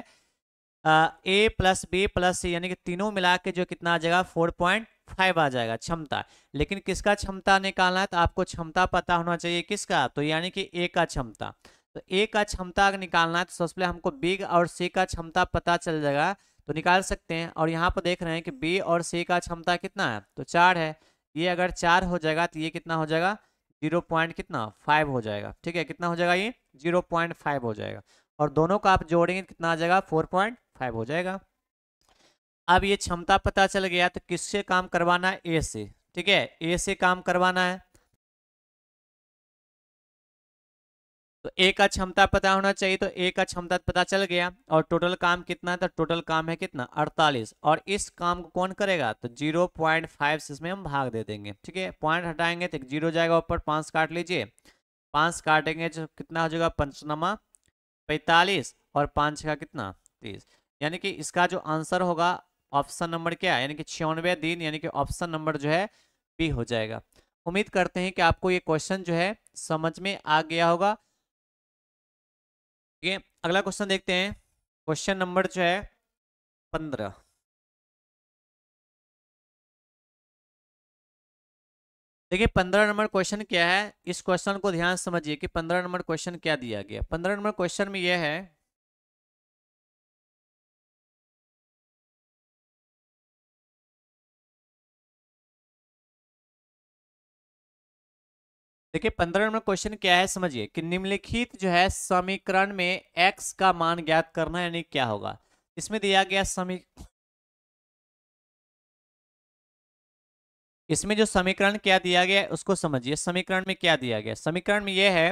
A plus B plus C यानी कि तीनों मिला के जो कितना आ जाएगा फोर पॉइंट फाइव आ जाएगा क्षमता लेकिन किसका क्षमता निकालना है तो आपको क्षमता पता होना चाहिए किसका तो यानी कि ए का क्षमता तो ए का क्षमता अगर निकालना है तो सबसे पहले हमको बी और सी का क्षमता पता चल जाएगा तो निकाल सकते हैं और यहाँ पर देख रहे हैं कि बी और सी का क्षमता कितना है तो चार है ये अगर चार हो जाएगा तो ये कितना हो जाएगा जीरो पॉइंट कितना फाइव हो जाएगा ठीक है कितना हो जाएगा ये जीरो पॉइंट फाइव हो जाएगा और दोनों का आप जोड़ेंगे तो कितना आ जाएगा फोर पॉइंट फाइव हो जाएगा अब ये क्षमता पता चल गया तो किससे काम करवाना है ए से ठीक है ए से काम करवाना है तो ए का क्षमता पता होना चाहिए तो ए का क्षमता पता चल गया और टोटल काम कितना है तो टोटल काम है कितना 48 और इस काम को कौन करेगा तो 0.5 से इसमें हम भाग दे देंगे ठीक है पॉइंट हटाएंगे तो जीरो जाएगा ऊपर पाँच काट लीजिए पाँच काटेंगे जो तो कितना हो जाएगा पंचनामा पैंतालीस और पाँच का कितना तीस यानी कि इसका जो आंसर होगा ऑप्शन नंबर क्या यानी कि छियानवे दिन यानी कि ऑप्शन नंबर जो है बी हो जाएगा उम्मीद करते हैं कि आपको ये क्वेश्चन जो है समझ में आ गया होगा ठीक है अगला क्वेश्चन देखते हैं क्वेश्चन नंबर जो है पंद्रह देखिए पंद्रह नंबर क्वेश्चन क्या है इस क्वेश्चन को ध्यान समझिए कि पंद्रह नंबर क्वेश्चन क्या दिया गया पंद्रह नंबर क्वेश्चन में यह है देखिए पंद्रह नंबर क्वेश्चन क्या है समझिए कि निम्नलिखित जो है समीकरण में x का मान ज्ञात करना यानी क्या होगा इसमें दिया गया समी इसमें जो समीकरण क्या दिया गया उसको समझिए समीकरण में क्या दिया गया समीकरण में यह है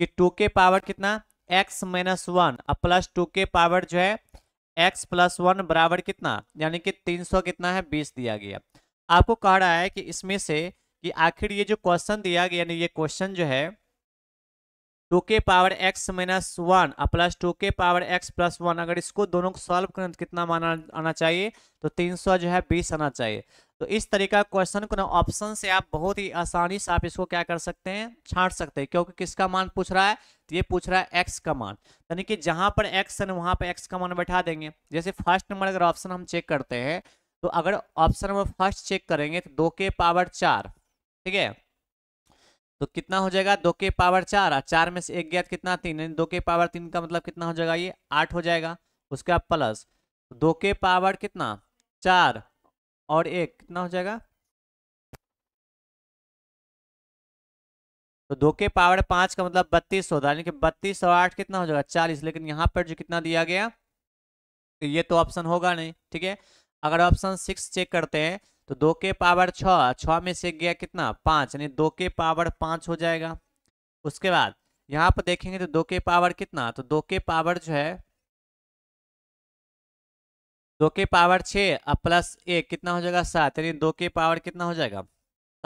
कि टू के पावर कितना x माइनस वन और प्लस टू के पावर जो है x प्लस वन बराबर कितना यानी कि तीन सौ कितना है बीस दिया गया आपको कह रहा है कि इसमें से कि आखिर ये जो क्वेश्चन दिया गया यानी ये क्वेश्चन जो है टू के power x minus one plus two के पावर एक्स प्लस वन अगर इसको दोनों को सॉल्व करें तो कितना माना आना चाहिए तो तीन सौ जो है बीस आना चाहिए तो इस तरीका क्वेश्चन को ना ऑप्शन से आप बहुत ही आसानी से आप इसको क्या कर सकते हैं छांट सकते हैं क्योंकि किसका मान पूछ रहा है तो ये पूछ रहा है एक्स का मान यानी कि जहां पर एक्स है वहां पर एक्स का मान बैठा देंगे जैसे फर्स्ट नंबर अगर ऑप्शन हम चेक करते हैं तो अगर ऑप्शन नंबर फर्स्ट चेक करेंगे तो दो के पावर चार ठीक है तो कितना हो जाएगा दो के पावर चार चार में से एक ज्ञात कितना तीन दो के पावर तीन का मतलब कितना हो जाएगा ये आठ हो जाएगा उसके बाद प्लस तो दो के पावर कितना चार और एक कितना हो जाएगा तो दो के पावर पांच का मतलब बत्तीस होता है यानी कि बत्तीस और आठ कितना हो जाएगा चालीस लेकिन यहाँ पर जो कितना दिया गया तो ये तो ऑप्शन होगा नहीं ठीक है अगर ऑप्शन सिक्स चेक करते हैं तो दो के पावर छः छः में से गया कितना पाँच यानी दो के पावर पाँच हो जाएगा उसके बाद यहाँ पर देखेंगे तो दो के पावर कितना तो दो के पावर जो है दो के पावर छः प्लस एक कितना हो जाएगा सात यानी दो के पावर कितना हो जाएगा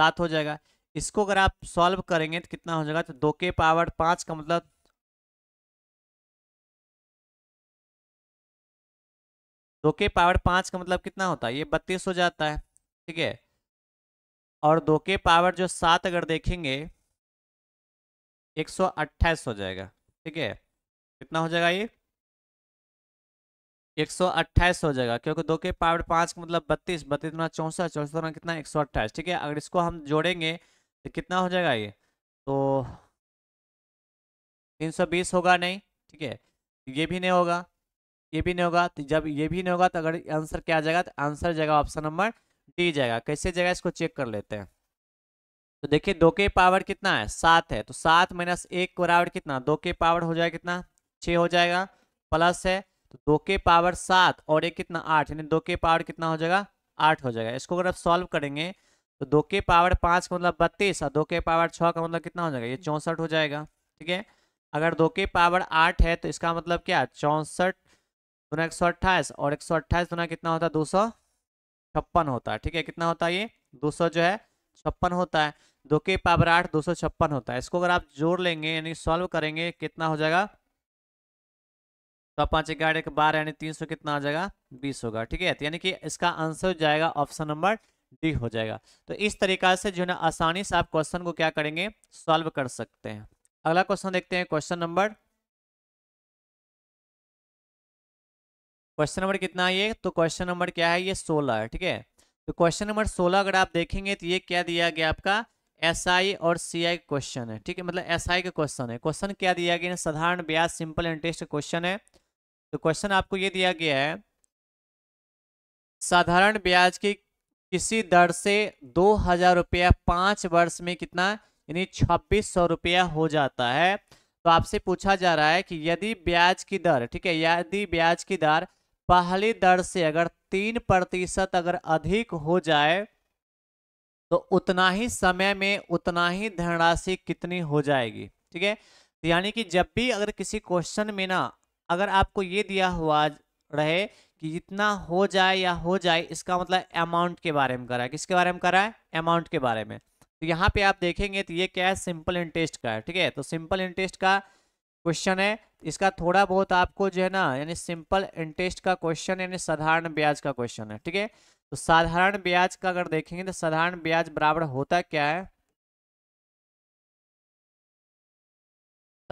सात हो जाएगा इसको अगर आप सॉल्व करेंगे तो कितना हो जाएगा तो दो के पावर पाँच का मतलब दो के पावर पाँच का मतलब कितना होता है ये बत्तीस हो जाता है ठीक है और दो के पावर जो सात अगर देखेंगे एक सौ अट्ठाईस हो जाएगा ठीक है कितना हो जाएगा ये एक सौ अट्ठाईस हो जाएगा क्योंकि दो के पावर पाँच का मतलब बत्तीस बत्तीस ना चौंसठ चौंसठ ना कितना एक सौ अट्ठाईस ठीक है अगर इसको हम जोड़ेंगे तो कितना हो जाएगा ये तो तीन सौ बीस होगा नहीं ठीक है तो ये भी नहीं होगा ये भी नहीं होगा तो जब ये भी नहीं होगा तो अगर आंसर क्या आ जाएगा तो आंसर जाएगा ऑप्शन नंबर दी जाएगा कैसे जाएगा इसको चेक कर लेते हैं तो देखिए दो के पावर कितना है सात है तो सात माइनस एक बराबर कितना दो के पावर हो जाएगा कितना छः हो जाएगा प्लस है तो दो के पावर सात और एक कितना आठ यानी दो के पावर कितना हो जाएगा आठ हो जाएगा इसको अगर आप सॉल्व करेंगे तो दो के पावर पाँच का मतलब बत्तीस और दो के पावर छः का मतलब कितना हो जाएगा ये चौंसठ हो जाएगा ठीक है अगर दो के पावर आठ है तो इसका मतलब क्या चौंसठ दोनों एक सौ अट्ठाईस और एक सौ अट्ठाईस दोनों कितना होता है दो सौ छप्पन होता है ठीक है कितना होता है ये दो सौ जो है छप्पन होता है दो के पावर आठ दो सौ छप्पन होता है इसको अगर आप जोड़ लेंगे यानी सॉल्व करेंगे कितना हो जाएगा तो पाँच ग्यारह एक बारह यानी तीन सौ कितना आ जाएगा बीस होगा ठीक है तो यानी कि इसका आंसर जाएगा ऑप्शन नंबर डी हो जाएगा तो इस तरीका से जो है आसानी से आप क्वेश्चन को क्या करेंगे सॉल्व कर सकते हैं अगला क्वेश्चन देखते हैं क्वेश्चन नंबर क्वेश्चन नंबर कितना है ये तो क्वेश्चन नंबर क्या है ये सोलह ठीक है तो क्वेश्चन नंबर सोलह अगर आप देखेंगे तो ये क्या दिया गया आपका एस SI और सी आई क्वेश्चन है ठीक है मतलब एस SI का क्वेश्चन है क्वेश्चन क्या दिया गया साधारण ब्याज सिंपल इंटरेस्ट क्वेश्चन है तो क्वेश्चन आपको ये दिया गया है साधारण ब्याज की किसी दर से दो हजार रुपया पांच वर्ष में कितना यानी छब्बीस सौ रुपया हो जाता है तो आपसे पूछा जा रहा है कि यदि ब्याज की दर ठीक है यदि ब्याज की दर पहली दर से अगर तीन प्रतिशत अगर अधिक हो जाए तो उतना ही समय में उतना ही धनराशि कितनी हो जाएगी ठीक है तो यानी कि जब भी अगर किसी क्वेश्चन में ना अगर आपको ये दिया हुआ रहे कि जितना हो जाए या हो जाए इसका मतलब अमाउंट के बारे में करा है किसके बारे में करा है अमाउंट के बारे में तो यहाँ पे आप देखेंगे तो ये क्या है सिंपल इंटरेस्ट का है ठीक है तो सिंपल इंटरेस्ट का क्वेश्चन है इसका थोड़ा बहुत आपको जो है ना यानी सिंपल इंटरेस्ट का क्वेश्चन यानी साधारण ब्याज का क्वेश्चन है ठीक है तो साधारण ब्याज का अगर देखेंगे तो साधारण ब्याज बराबर होता क्या है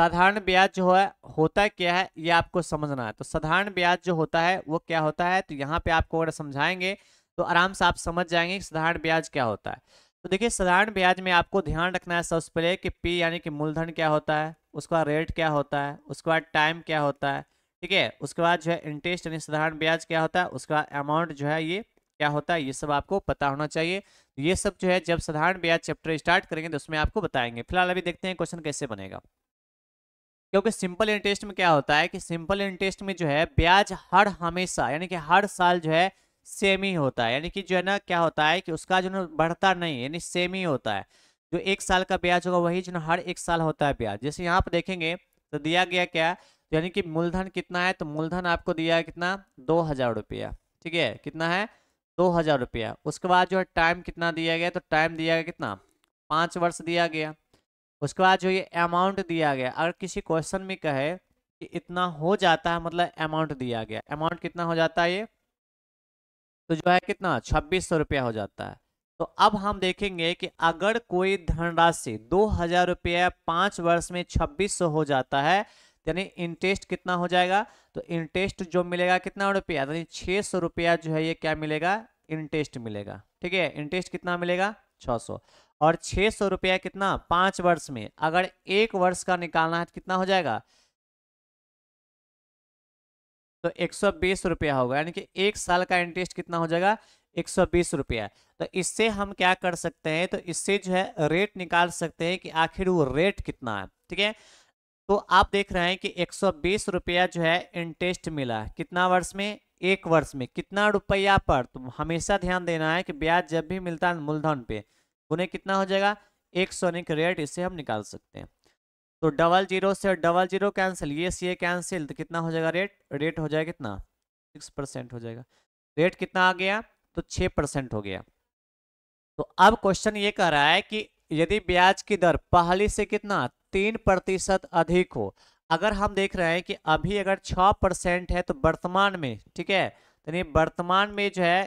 साधारण ब्याज जो है होता क्या है ये आपको समझना है तो साधारण ब्याज जो होता है वो क्या होता है तो यहाँ पे आपको अगर समझाएंगे तो आराम से आप समझ जाएंगे कि साधारण ब्याज क्या होता है तो देखिए साधारण ब्याज में आपको ध्यान रखना है सबसे पहले कि पी यानी कि मूलधन क्या होता है उसका रेट क्या होता है उसके बाद टाइम क्या होता है ठीक है उसके बाद जो है इंटरेस्ट यानी साधारण ब्याज क्या होता है उसका अमाउंट जो है ये क्या होता है ये सब आपको पता होना चाहिए तो ये सब जो है जब साधारण ब्याज चैप्टर स्टार्ट करेंगे तो उसमें आपको बताएंगे फिलहाल अभी देखते हैं क्वेश्चन कैसे बनेगा क्योंकि सिंपल इंटरेस्ट में क्या होता है कि सिंपल इंटरेस्ट में जो है ब्याज हर हमेशा यानी कि हर साल जो है सेम ही होता है यानी कि जो है ना क्या होता है कि उसका जो है बढ़ता नहीं यानी सेम ही होता है जो एक साल का ब्याज होगा वही जो हर एक साल होता है ब्याज जैसे यहाँ पर देखेंगे तो दिया गया क्या यानी कि मूलधन कितना है तो मूलधन आपको दिया है कितना दो हजार रुपया ठीक है कितना है दो हजार रुपया उसके बाद जो है टाइम कितना दिया गया तो टाइम दिया गया कितना पाँच वर्ष दिया गया उसके बाद जो ये अमाउंट दिया गया अगर किसी क्वेश्चन में कहे कि इतना हो जाता है मतलब अमाउंट दिया गया अमाउंट कितना हो जाता है ये तो जो है कितना छब्बीस सौ रुपया हो जाता है तो अब हम देखेंगे कि अगर कोई धनराशि दो हजार रुपया पांच वर्ष में छब्बीस सौ हो जाता है यानी इंटरेस्ट कितना हो जाएगा तो इंटरेस्ट जो मिलेगा कितना रुपया यानी छह सौ रुपया जो है ये क्या मिलेगा इंटरेस्ट मिलेगा ठीक है इंटरेस्ट कितना मिलेगा छ सौ और छह सौ रुपया कितना पांच वर्ष में अगर एक वर्ष का निकालना है तो कितना हो जाएगा तो एक सौ बीस रुपया होगा यानी कि एक साल का इंटरेस्ट कितना हो जाएगा एक सौ बीस रुपया तो इससे हम क्या कर सकते हैं तो इससे जो है रेट निकाल सकते हैं कि आखिर वो रेट कितना है ठीक है तो आप देख रहे हैं कि एक सौ बीस रुपया जो है इंटरेस्ट मिला कितना वर्ष में एक वर्ष में कितना रुपया पर तो हमेशा ध्यान देना है कि ब्याज जब भी मिलता है मूलधन पे उन्हें कितना हो जाएगा एक सोने का रेट इससे हम निकाल सकते हैं तो डबल जीरो से डबल जीरो कैंसिल ये सी कैंसिल तो कितना हो जाएगा रेट रेट हो जाएगा कितना सिक्स परसेंट हो जाएगा रेट कितना आ गया तो छः परसेंट हो गया तो अब क्वेश्चन ये कह रहा है कि यदि ब्याज की दर पहली से कितना तीन प्रतिशत अधिक हो अगर हम देख रहे हैं कि अभी अगर छ परसेंट है तो वर्तमान में ठीक है यानी वर्तमान में जो है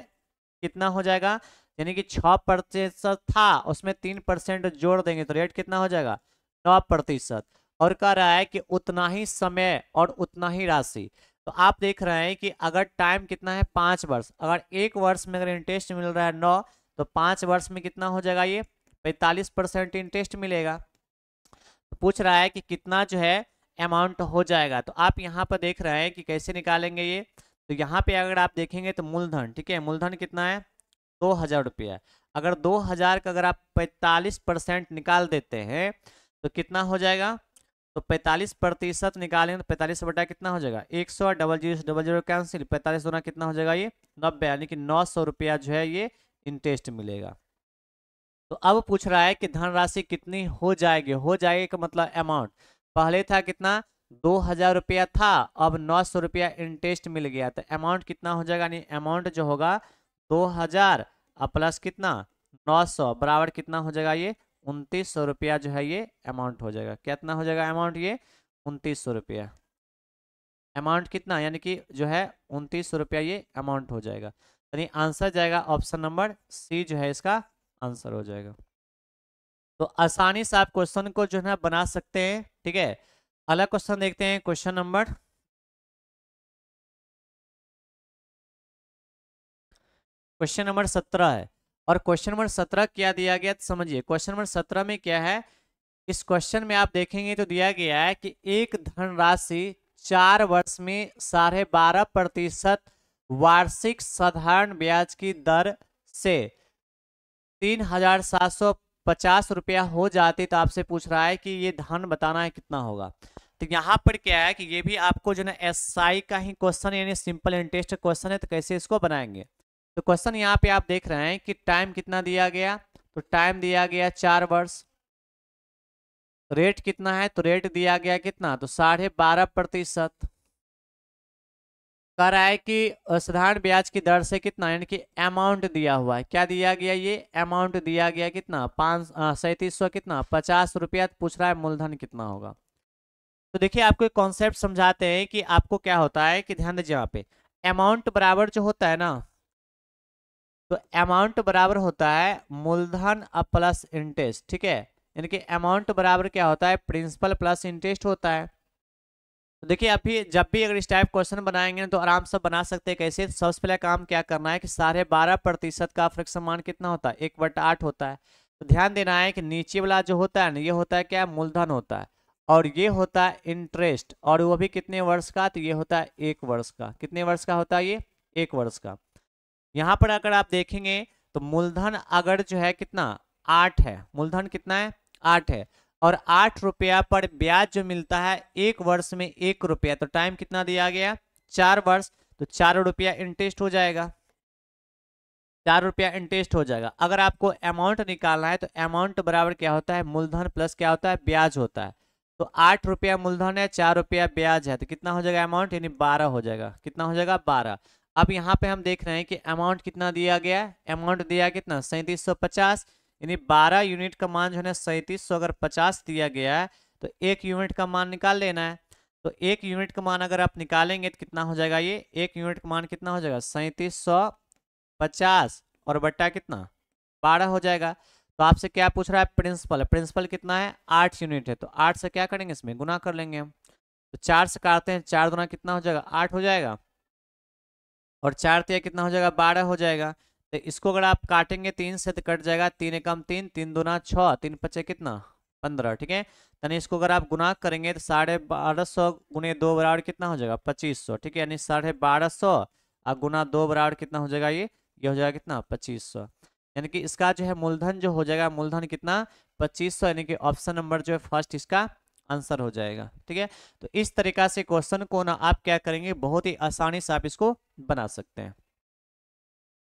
कितना हो जाएगा यानी कि छ प्रतिशत था उसमें तीन परसेंट जोड़ देंगे तो रेट कितना हो जाएगा नौ प्रतिशत और कह रहा है कि उतना ही समय और उतना ही राशि तो आप देख रहे हैं कि अगर टाइम कितना है पाँच वर्ष अगर एक वर्ष में अगर इंटरेस्ट मिल रहा है नौ तो पाँच वर्ष में कितना हो जाएगा ये पैंतालीस परसेंट इंटरेस्ट मिलेगा तो पूछ रहा है कि कितना जो है अमाउंट हो जाएगा तो आप यहाँ पर देख रहे हैं कि कैसे निकालेंगे ये तो यहाँ पे अगर आप देखेंगे तो मूलधन ठीक है मूलधन कितना है दो हज़ार रुपया अगर दो हज़ार का अगर आप पैंतालीस परसेंट निकाल देते हैं तो कितना हो जाएगा तो 45 प्रतिशत निकालेंगे तो पैंतालीस बटा कितना हो जाएगा एक सौ double zero double zero cancel पैंतालीस दोनों कितना हो जाएगा ये नब्बे यानी कि नौ सौ रुपया जो है ये इंटरेस्ट मिलेगा तो अब पूछ रहा है कि धनराशि कितनी हो जाएगी हो जाएगी का मतलब अमाउंट पहले था कितना दो हजार रुपया था अब नौ सौ रुपया इंटरेस्ट मिल गया तो अमाउंट कितना हो जाएगा यानी अमाउंट जो होगा दो हजार प्लस कितना नौ सौ बराबर कितना हो जाएगा ये उनतीस सौ रुपया जो है ये अमाउंट हो जाएगा कितना हो जाएगा अमाउंट ये उनतीस सौ रुपया अमाउंट कितना यानी कि जो है उनतीस सौ रुपया ये अमाउंट हो जाएगा यानी आंसर जाएगा ऑप्शन नंबर सी जो है इसका आंसर हो जाएगा तो आसानी से आप क्वेश्चन को जो है बना सकते हैं ठीक है अगला क्वेश्चन देखते हैं क्वेश्चन नंबर क्वेश्चन नंबर सत्रह है और क्वेश्चन नंबर सत्रह क्या दिया गया तो समझिए क्वेश्चन नंबर सत्रह में क्या है इस क्वेश्चन में आप देखेंगे तो दिया गया है कि एक धनराशि चार वर्ष में साढ़े बारह प्रतिशत वार्षिक साधारण ब्याज की दर से तीन हजार सात सौ पचास रुपया हो जाती तो आपसे पूछ रहा है कि ये धन बताना है कितना होगा तो यहाँ पर क्या है कि ये भी आपको जो ना एस का ही क्वेश्चन यानी सिंपल इंटरेस्ट क्वेश्चन है तो कैसे इसको बनाएंगे तो क्वेश्चन यहाँ पे आप देख रहे हैं कि टाइम कितना दिया गया तो टाइम दिया गया चार वर्ष रेट तो कितना है तो रेट दिया गया कितना तो साढ़े बारह प्रतिशत कर रहा है कि साधारण ब्याज की दर से कितना यानी कि अमाउंट दिया हुआ है क्या दिया गया ये अमाउंट दिया गया कितना पाँच सैंतीस सौ कितना पचास रुपया तो पूछ रहा है मूलधन कितना होगा तो देखिए आपको एक कॉन्सेप्ट समझाते हैं कि आपको क्या होता है कि ध्यान दीजिए यहाँ पे अमाउंट बराबर जो होता है ना तो अमाउंट बराबर होता है मूलधन प्लस इंटरेस्ट ठीक है यानी कि अमाउंट बराबर क्या होता है प्रिंसिपल प्लस इंटरेस्ट होता है तो देखिए अभी जब भी अगर इस टाइप क्वेश्चन बनाएंगे तो आराम से बना सकते हैं कैसे सबसे पहले काम क्या करना है कि साढ़े बारह प्रतिशत का फ्रिक्शन मान कितना होता है एक बट आठ होता है तो ध्यान देना है कि नीचे वाला जो होता है ना ये होता है क्या मूलधन होता है और ये होता है इंटरेस्ट और वो भी कितने वर्ष का तो ये होता है एक वर्ष का कितने वर्ष का होता है ये एक वर्ष का यहां पर अगर आप देखेंगे तो मूलधन अगर जो है कितना आठ है मूलधन कितना है आठ है और आठ रुपया पर ब्याज जो मिलता है एक वर्ष में एक रुपया तो टाइम कितना दिया गया चार वर्ष तो चार रुपया इंटरेस्ट हो जाएगा चार रुपया इंटरेस्ट हो जाएगा अगर आपको अमाउंट निकालना है तो अमाउंट बराबर क्या होता है मूलधन प्लस क्या होता है ब्याज होता है तो आठ रुपया मूलधन है चार रुपया ब्याज है तो कितना हो जाएगा अमाउंट यानी बारह हो जाएगा कितना हो जाएगा बारह अब यहाँ पे हम देख रहे हैं कि अमाउंट कितना दिया गया है अमाउंट दिया कितना सैंतीस यानी बारह यूनिट का मान जो है सैंतीस अगर पचास दिया गया है तो एक यूनिट का मान निकाल लेना है तो एक यूनिट का मान अगर आप निकालेंगे तो कितना हो जाएगा ये एक यूनिट का मान कितना हो जाएगा सैंतीस सौ पचास और बट्टा कितना बारह हो जाएगा तो आपसे क्या पूछ रहा है प्रिंसिपल प्रिंसिपल कितना है आठ यूनिट है तो आठ से क्या करेंगे इसमें गुना कर लेंगे हम तो चार से काटते हैं चार गुना कितना हो जाएगा आठ हो जाएगा और चार तिया तो कितना हो जाएगा बारह हो जाएगा तो इसको अगर आप काटेंगे तीन से तो कट जाएगा तीन एकम तीन तीन दूना छः तीन पचे कितना पंद्रह ठीक है यानी इसको अगर आप गुना करेंगे तो साढ़े बारह सौ गुने दो बराबर कितना हो जाएगा पच्चीस सौ ठीक है यानी साढ़े बारह सौ और गुना दो बराबर कितना हो जाएगा ये ये हो जाएगा कितना पच्चीस सौ यानी कि इसका जो है मूलधन जो हो जाएगा मूलधन कितना पच्चीस सौ यानी कि ऑप्शन नंबर जो है फर्स्ट इसका आंसर हो जाएगा ठीक है तो इस तरीका से क्वेश्चन को ना आप क्या करेंगे बहुत ही आसानी से आप इसको बना सकते हैं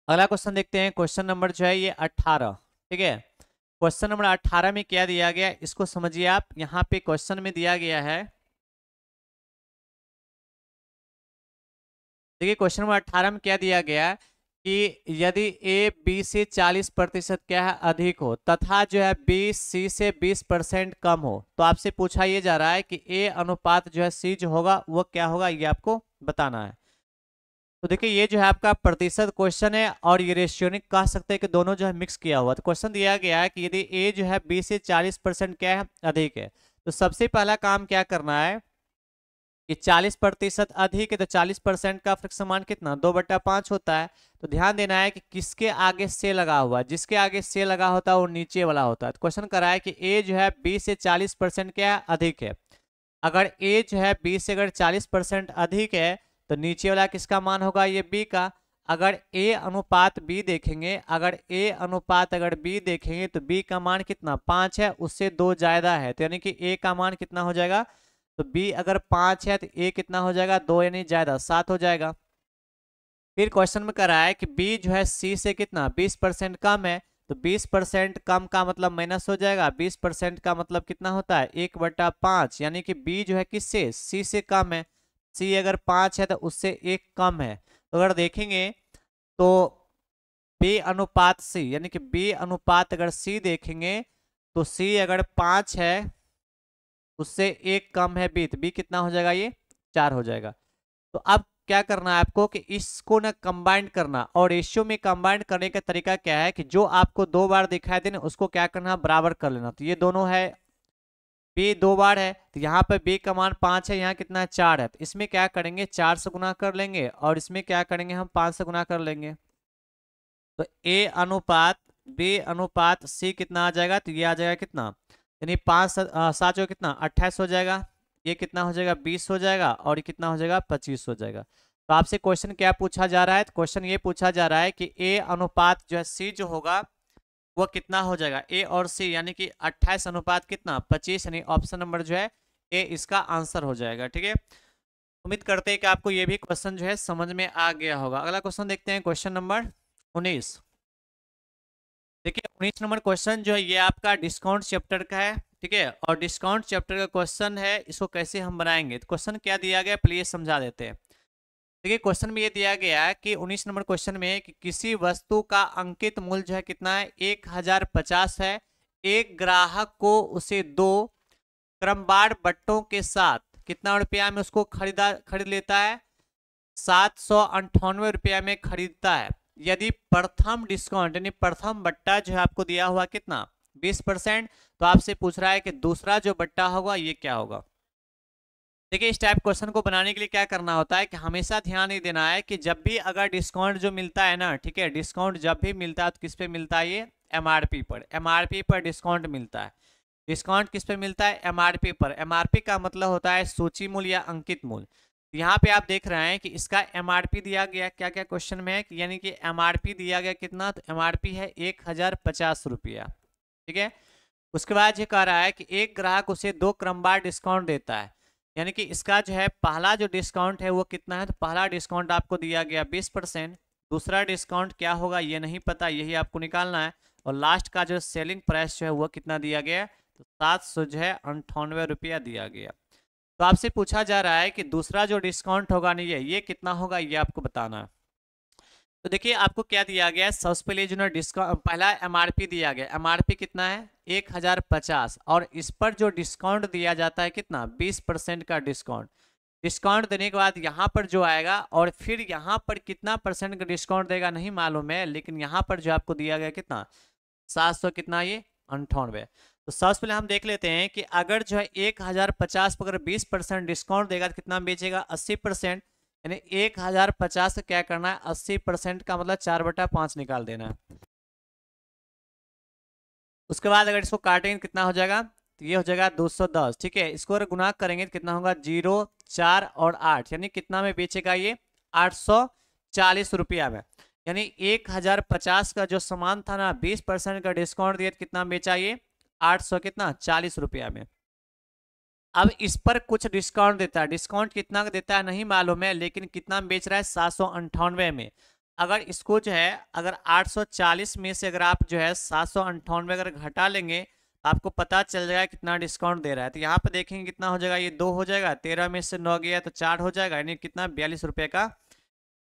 अगला क्वेश्चन देखते हैं क्वेश्चन नंबर जो है ये अट्ठारह ठीक है क्वेश्चन नंबर अट्ठारह में क्या दिया गया इसको समझिए आप यहाँ पे क्वेश्चन में दिया गया है देखिए क्वेश्चन नंबर अट्ठारह में क्या दिया गया है कि यदि ए बी से 40 प्रतिशत क्या है अधिक हो तथा जो है बी सी से 20 परसेंट कम हो तो आपसे पूछा ये जा रहा है कि ए अनुपात जो है सी जो होगा वो क्या होगा ये आपको बताना है तो देखिए ये जो है आपका प्रतिशत क्वेश्चन है और ये रेशियोनिक कह सकते हैं कि दोनों जो है मिक्स किया हुआ तो क्वेश्चन दिया गया है कि यदि ए जो है बी से चालीस परसेंट क्या है अधिक है तो सबसे पहला काम क्या करना है कि 40 प्रतिशत अधिक है तो 40 परसेंट का समान कितना दो बट्टा पाँच होता है तो ध्यान देना है कि किसके आगे से लगा हुआ जिसके आगे से लगा होता है वो नीचे वाला होता है तो क्वेश्चन करा है कि ए जो है बीस से चालीस परसेंट क्या अधिक है अगर ए जो है बीस से अगर चालीस परसेंट अधिक है तो नीचे वाला किसका मान होगा ये बी का अगर ए अनुपात बी देखेंगे अगर ए अनुपात अगर बी देखेंगे तो बी का मान कितना पाँच है उससे दो ज़्यादा है तो यानी कि ए का मान कितना हो जाएगा तो बी अगर पाँच है तो ए कितना हो जाएगा दो यानी ज़्यादा सात हो जाएगा फिर क्वेश्चन में करा है कि बी जो है सी से कितना बीस परसेंट कम है तो बीस परसेंट कम का मतलब माइनस हो जाएगा बीस परसेंट का मतलब कितना होता है एक बटा पाँच यानी कि बी जो है किससे सी से कम है सी अगर पाँच है तो उससे एक कम है तो अगर देखेंगे तो बी अनुपात सी यानी कि बी अनुपात अगर सी देखेंगे तो सी अगर पाँच है उससे एक कम है बी तो बी कितना हो जाएगा ये चार हो जाएगा तो अब क्या करना है आपको कि इसको ना कंबाइंड करना और रेशियो में कंबाइंड करने का तरीका क्या है कि जो आपको दो बार दिखाई देना उसको क्या करना बराबर कर लेना तो ये दोनों है बी दो बार है तो यहाँ पर बी का मान पाँच है यहाँ कितना चार है तो इसमें क्या करेंगे चार से गुना कर लेंगे और इसमें क्या करेंगे हम पाँच से गुना कर लेंगे तो ए अनुपात बी अनुपात सी कितना आ जाएगा तो ये आ जाएगा कितना यानी पाँच सात जो कितना अट्ठाईस हो जाएगा ये कितना हो जाएगा बीस हो जाएगा और ये कितना हो जाएगा पच्चीस हो जाएगा तो आपसे क्वेश्चन क्या पूछा जा रहा है तो क्वेश्चन ये पूछा जा रहा है कि ए अनुपात जो है सी जो होगा वो कितना हो जाएगा ए और सी यानी कि अट्ठाईस अनुपात कितना पच्चीस यानी ऑप्शन नंबर जो है ए इसका आंसर हो जाएगा ठीक है उम्मीद करते हैं कि आपको ये भी क्वेश्चन जो है समझ में आ गया होगा अगला क्वेश्चन देखते हैं क्वेश्चन नंबर उन्नीस उन्नीस नंबर क्वेश्चन जो है ये आपका डिस्काउंट चैप्टर का है ठीक है और डिस्काउंट चैप्टर का क्वेश्चन है इसको कैसे हम बनाएंगे तो क्वेश्चन क्या दिया गया प्लीज समझा देते हैं देखिए क्वेश्चन में ये दिया गया है कि 19 नंबर क्वेश्चन में कि किसी वस्तु का अंकित मूल्य जो है कितना है एक हजार पचास है एक ग्राहक को उसे दो क्रमवार बट्टों के साथ कितना रुपया में उसको खरीदा खरीद लेता है सात सौ अंठानवे रुपया में खरीदता है यदि प्रथम डिस्काउंट यानी प्रथम बट्टा जो है आपको दिया हुआ कितना बीस परसेंट तो आपसे पूछ रहा है कि दूसरा जो बट्टा होगा ये क्या होगा देखिए इस टाइप क्वेश्चन को बनाने के लिए क्या करना होता है कि हमेशा ध्यान ही देना है कि जब भी अगर डिस्काउंट जो मिलता है ना ठीक है डिस्काउंट जब भी मिलता है तो किस पे मिलता है ये एम पर एम पर डिस्काउंट मिलता है डिस्काउंट किस पे मिलता है एम पर एम का मतलब होता है सूची मूल्य या अंकित मूल्य यहाँ पे आप देख रहे हैं कि इसका एम दिया गया क्या क्या क्वेश्चन में है यानी कि एम दिया गया कितना तो एम है एक हजार पचास रुपया ठीक है उसके बाद ये कह रहा है कि एक ग्राहक उसे दो क्रमवार डिस्काउंट देता है यानी कि इसका जो है पहला जो डिस्काउंट है वो कितना है तो पहला डिस्काउंट आपको दिया गया बीस परसेंट दूसरा डिस्काउंट क्या होगा ये नहीं पता यही आपको निकालना है और लास्ट का जो सेलिंग प्राइस जो है वो कितना दिया गया तो सात सौ जो है अंठानवे रुपया दिया गया तो आपसे पूछा जा रहा है कि दूसरा जो डिस्काउंट होगा नहीं है ये कितना होगा ये आपको बताना है तो देखिए आपको क्या दिया गया है सबसे पहले जो ना डिस्काउंट पहला एमआरपी दिया गया एमआरपी कितना है एक हजार पचास और इस पर जो डिस्काउंट दिया जाता है कितना बीस परसेंट का डिस्काउंट डिस्काउंट देने के बाद यहाँ पर जो आएगा और फिर यहाँ पर कितना परसेंट का डिस्काउंट देगा नहीं मालूम है लेकिन यहाँ पर जो आपको दिया गया कितना सात सौ कितना ये अंठानवे तो सबसे पहले हम देख लेते हैं कि अगर जो है एक हज़ार पचास पर अगर बीस परसेंट डिस्काउंट देगा तो कितना बेचेगा अस्सी परसेंट यानी एक हज़ार पचास का क्या करना है अस्सी परसेंट का मतलब चार बटा पांच निकाल देना है उसके बाद अगर इसको काटेंगे तो कितना हो जाएगा तो ये हो जाएगा दो सौ दस ठीक है इसको अगर गुना करेंगे तो कितना होगा जीरो चार और आठ यानी कितना में बेचेगा ये आठ सौ चालीस रुपया में यानी एक हजार पचास का जो सामान था ना बीस परसेंट का डिस्काउंट दिया तो कितना बेचा ये आठ सौ कितना चालीस रुपया में अब इस पर कुछ डिस्काउंट देता है डिस्काउंट कितना देता है नहीं मालूम है लेकिन कितना बेच रहा है सात सौ अंठानवे में अगर इसको जो है अगर 840 में से अगर आप जो है सात सौ अंठानवे अगर घटा लेंगे तो आपको पता चल जाएगा कितना डिस्काउंट दे रहा है तो यहाँ पर देखेंगे कितना हो जाएगा ये दो हो जाएगा तेरह में से नौ गया तो चार हो जाएगा यानी कितना बयालीस रुपये का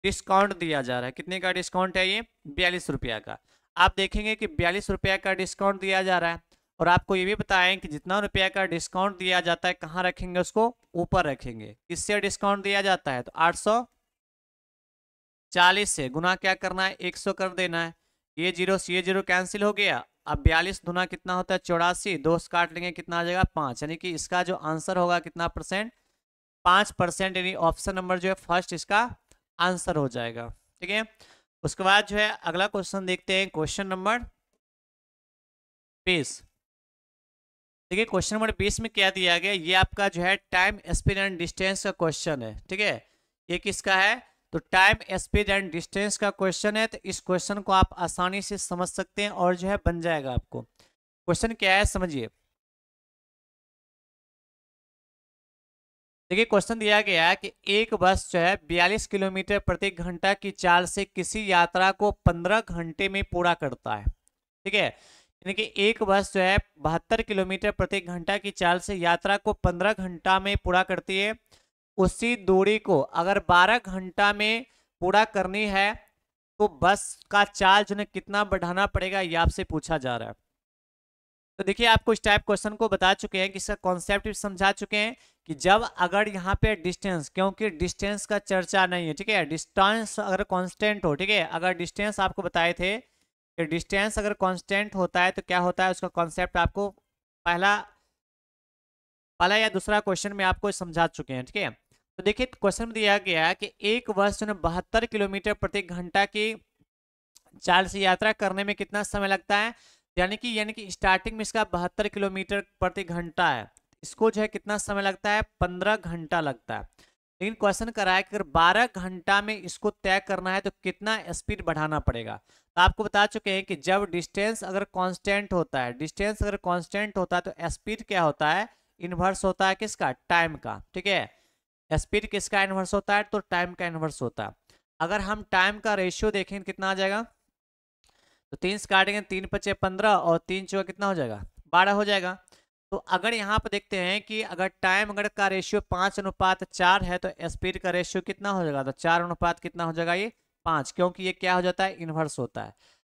डिस्काउंट दिया जा रहा है कितने का डिस्काउंट है ये बयालीस रुपया का आप देखेंगे कि बयालीस रुपया का डिस्काउंट दिया जा रहा है और आपको ये भी बताएं कि जितना रुपया का डिस्काउंट दिया जाता है कहाँ रखेंगे उसको ऊपर रखेंगे किससे डिस्काउंट दिया जाता है तो आठ सौ चालीस से गुना क्या करना है एक सौ कर देना है ये जीरो से ये जीरो कैंसिल हो गया अब बयालीस गुना कितना होता है चौरासी दो काट लेंगे कितना आ जाएगा पाँच यानी कि इसका जो आंसर होगा कितना परसेंट पाँच परसेंट यानी ऑप्शन नंबर जो है फर्स्ट इसका आंसर हो जाएगा ठीक है उसके बाद जो है अगला क्वेश्चन देखते हैं क्वेश्चन नंबर बीस देखिए क्वेश्चन नंबर बीस में क्या दिया गया ये आपका जो है टाइम स्पीड एंड डिस्टेंस का क्वेश्चन है ठीक है ये किसका है तो टाइम स्पीड एंड डिस्टेंस का क्वेश्चन है तो इस क्वेश्चन को आप आसानी से समझ सकते हैं और जो है बन जाएगा आपको क्वेश्चन क्या है समझिए देखिए क्वेश्चन दिया गया है कि एक बस जो है बयालीस किलोमीटर प्रति घंटा की चाल से किसी यात्रा को पंद्रह घंटे में पूरा करता है ठीक है यानी कि एक बस जो है बहत्तर किलोमीटर प्रति घंटा की चाल से यात्रा को पंद्रह घंटा में पूरा करती है उसी दूरी को अगर बारह घंटा में पूरा करनी है तो बस का चार्ज उन्हें कितना बढ़ाना पड़ेगा ये आपसे पूछा जा रहा है तो देखिए आपको इस टाइप क्वेश्चन को बता चुके हैं कि इसका कॉन्सेप्ट समझा चुके हैं कि जब अगर यहाँ पे डिस्टेंस क्योंकि डिस्टेंस का चर्चा नहीं है ठीक है डिस्टेंस अगर कॉन्स्टेंट हो ठीक है अगर डिस्टेंस आपको बताए थे तो डिस्टेंस अगर कांस्टेंट होता है तो क्या होता है उसका कॉन्सेप्ट आपको पहला पहला या दूसरा क्वेश्चन में आपको समझा चुके हैं ठीक है तो देखिए क्वेश्चन में दिया गया कि एक वर्ष जो बहत्तर किलोमीटर प्रति घंटा की चाल से यात्रा करने में कितना समय लगता है यानी कि यानी कि स्टार्टिंग में इसका बहत्तर किलोमीटर प्रति घंटा है इसको जो है कितना समय लगता है पंद्रह घंटा लगता है लेकिन क्वेश्चन कराया कि अगर बारह घंटा में इसको तय करना है तो कितना स्पीड बढ़ाना पड़ेगा तो आपको बता चुके हैं कि जब डिस्टेंस अगर कांस्टेंट होता है डिस्टेंस अगर कांस्टेंट होता है तो स्पीड क्या होता है इन्वर्स होता है किसका टाइम का ठीक है स्पीड किसका इन्वर्स होता है तो टाइम का इन्वर्स होता है अगर हम टाइम का रेशियो देखें कितना आ जाएगा तो तीन से काटेंगे तीन पचे पंद्रह और तीन चौका कितना हो जाएगा बारह हो जाएगा तो अगर यहाँ पर देखते हैं कि अगर टाइम अगर का रेशियो पाँच अनुपात चार है तो स्पीड का रेशियो कितना हो जाएगा तो चार अनुपात कितना हो जाएगा ये पाँच क्योंकि ये क्या हो जाता है इन्वर्स होता है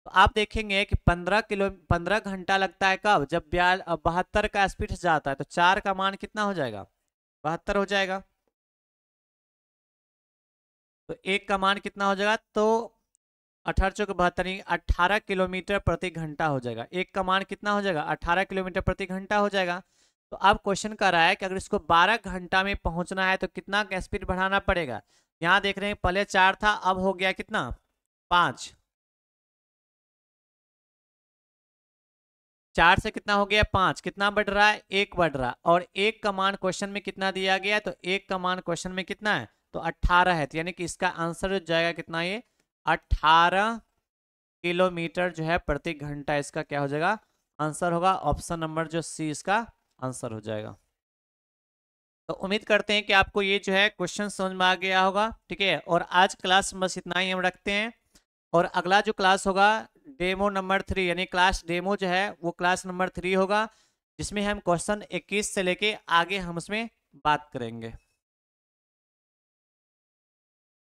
तो आप देखेंगे कि पंद्रह किलो पंद्रह घंटा लगता है कब जब ब्याज बहत्तर का स्पीड जाता है तो चार का मान कितना हो जाएगा बहत्तर हो जाएगा तो एक का मान कितना हो जाएगा तो अठारह चौक बहत्तर अट्ठारह किलोमीटर प्रति घंटा हो जाएगा एक कमान कितना हो जाएगा अट्ठारह किलोमीटर प्रति घंटा हो जाएगा तो अब क्वेश्चन कर रहा है कि अगर इसको बारह घंटा में पहुंचना है तो कितना स्पीड बढ़ाना पड़ेगा यहाँ देख रहे हैं पहले चार था अब हो गया कितना पाँच चार से कितना हो गया पाँच कितना बढ़ रहा है एक बढ़ रहा और एक कमान क्वेश्चन में कितना दिया गया तो एक कमान क्वेश्चन में कितना है तो अट्ठारह है तो यानी कि इसका आंसर जाएगा कितना ये अठारह किलोमीटर जो है प्रति घंटा इसका क्या हो जाएगा आंसर होगा ऑप्शन नंबर जो सी इसका आंसर हो जाएगा तो उम्मीद करते हैं कि आपको ये जो है क्वेश्चन समझ में आ गया होगा ठीक है और आज क्लास बस इतना ही हम रखते हैं और अगला जो क्लास होगा डेमो नंबर थ्री यानी क्लास डेमो जो है वो क्लास नंबर थ्री होगा जिसमें हम क्वेश्चन 21 से लेके आगे हम उसमें बात करेंगे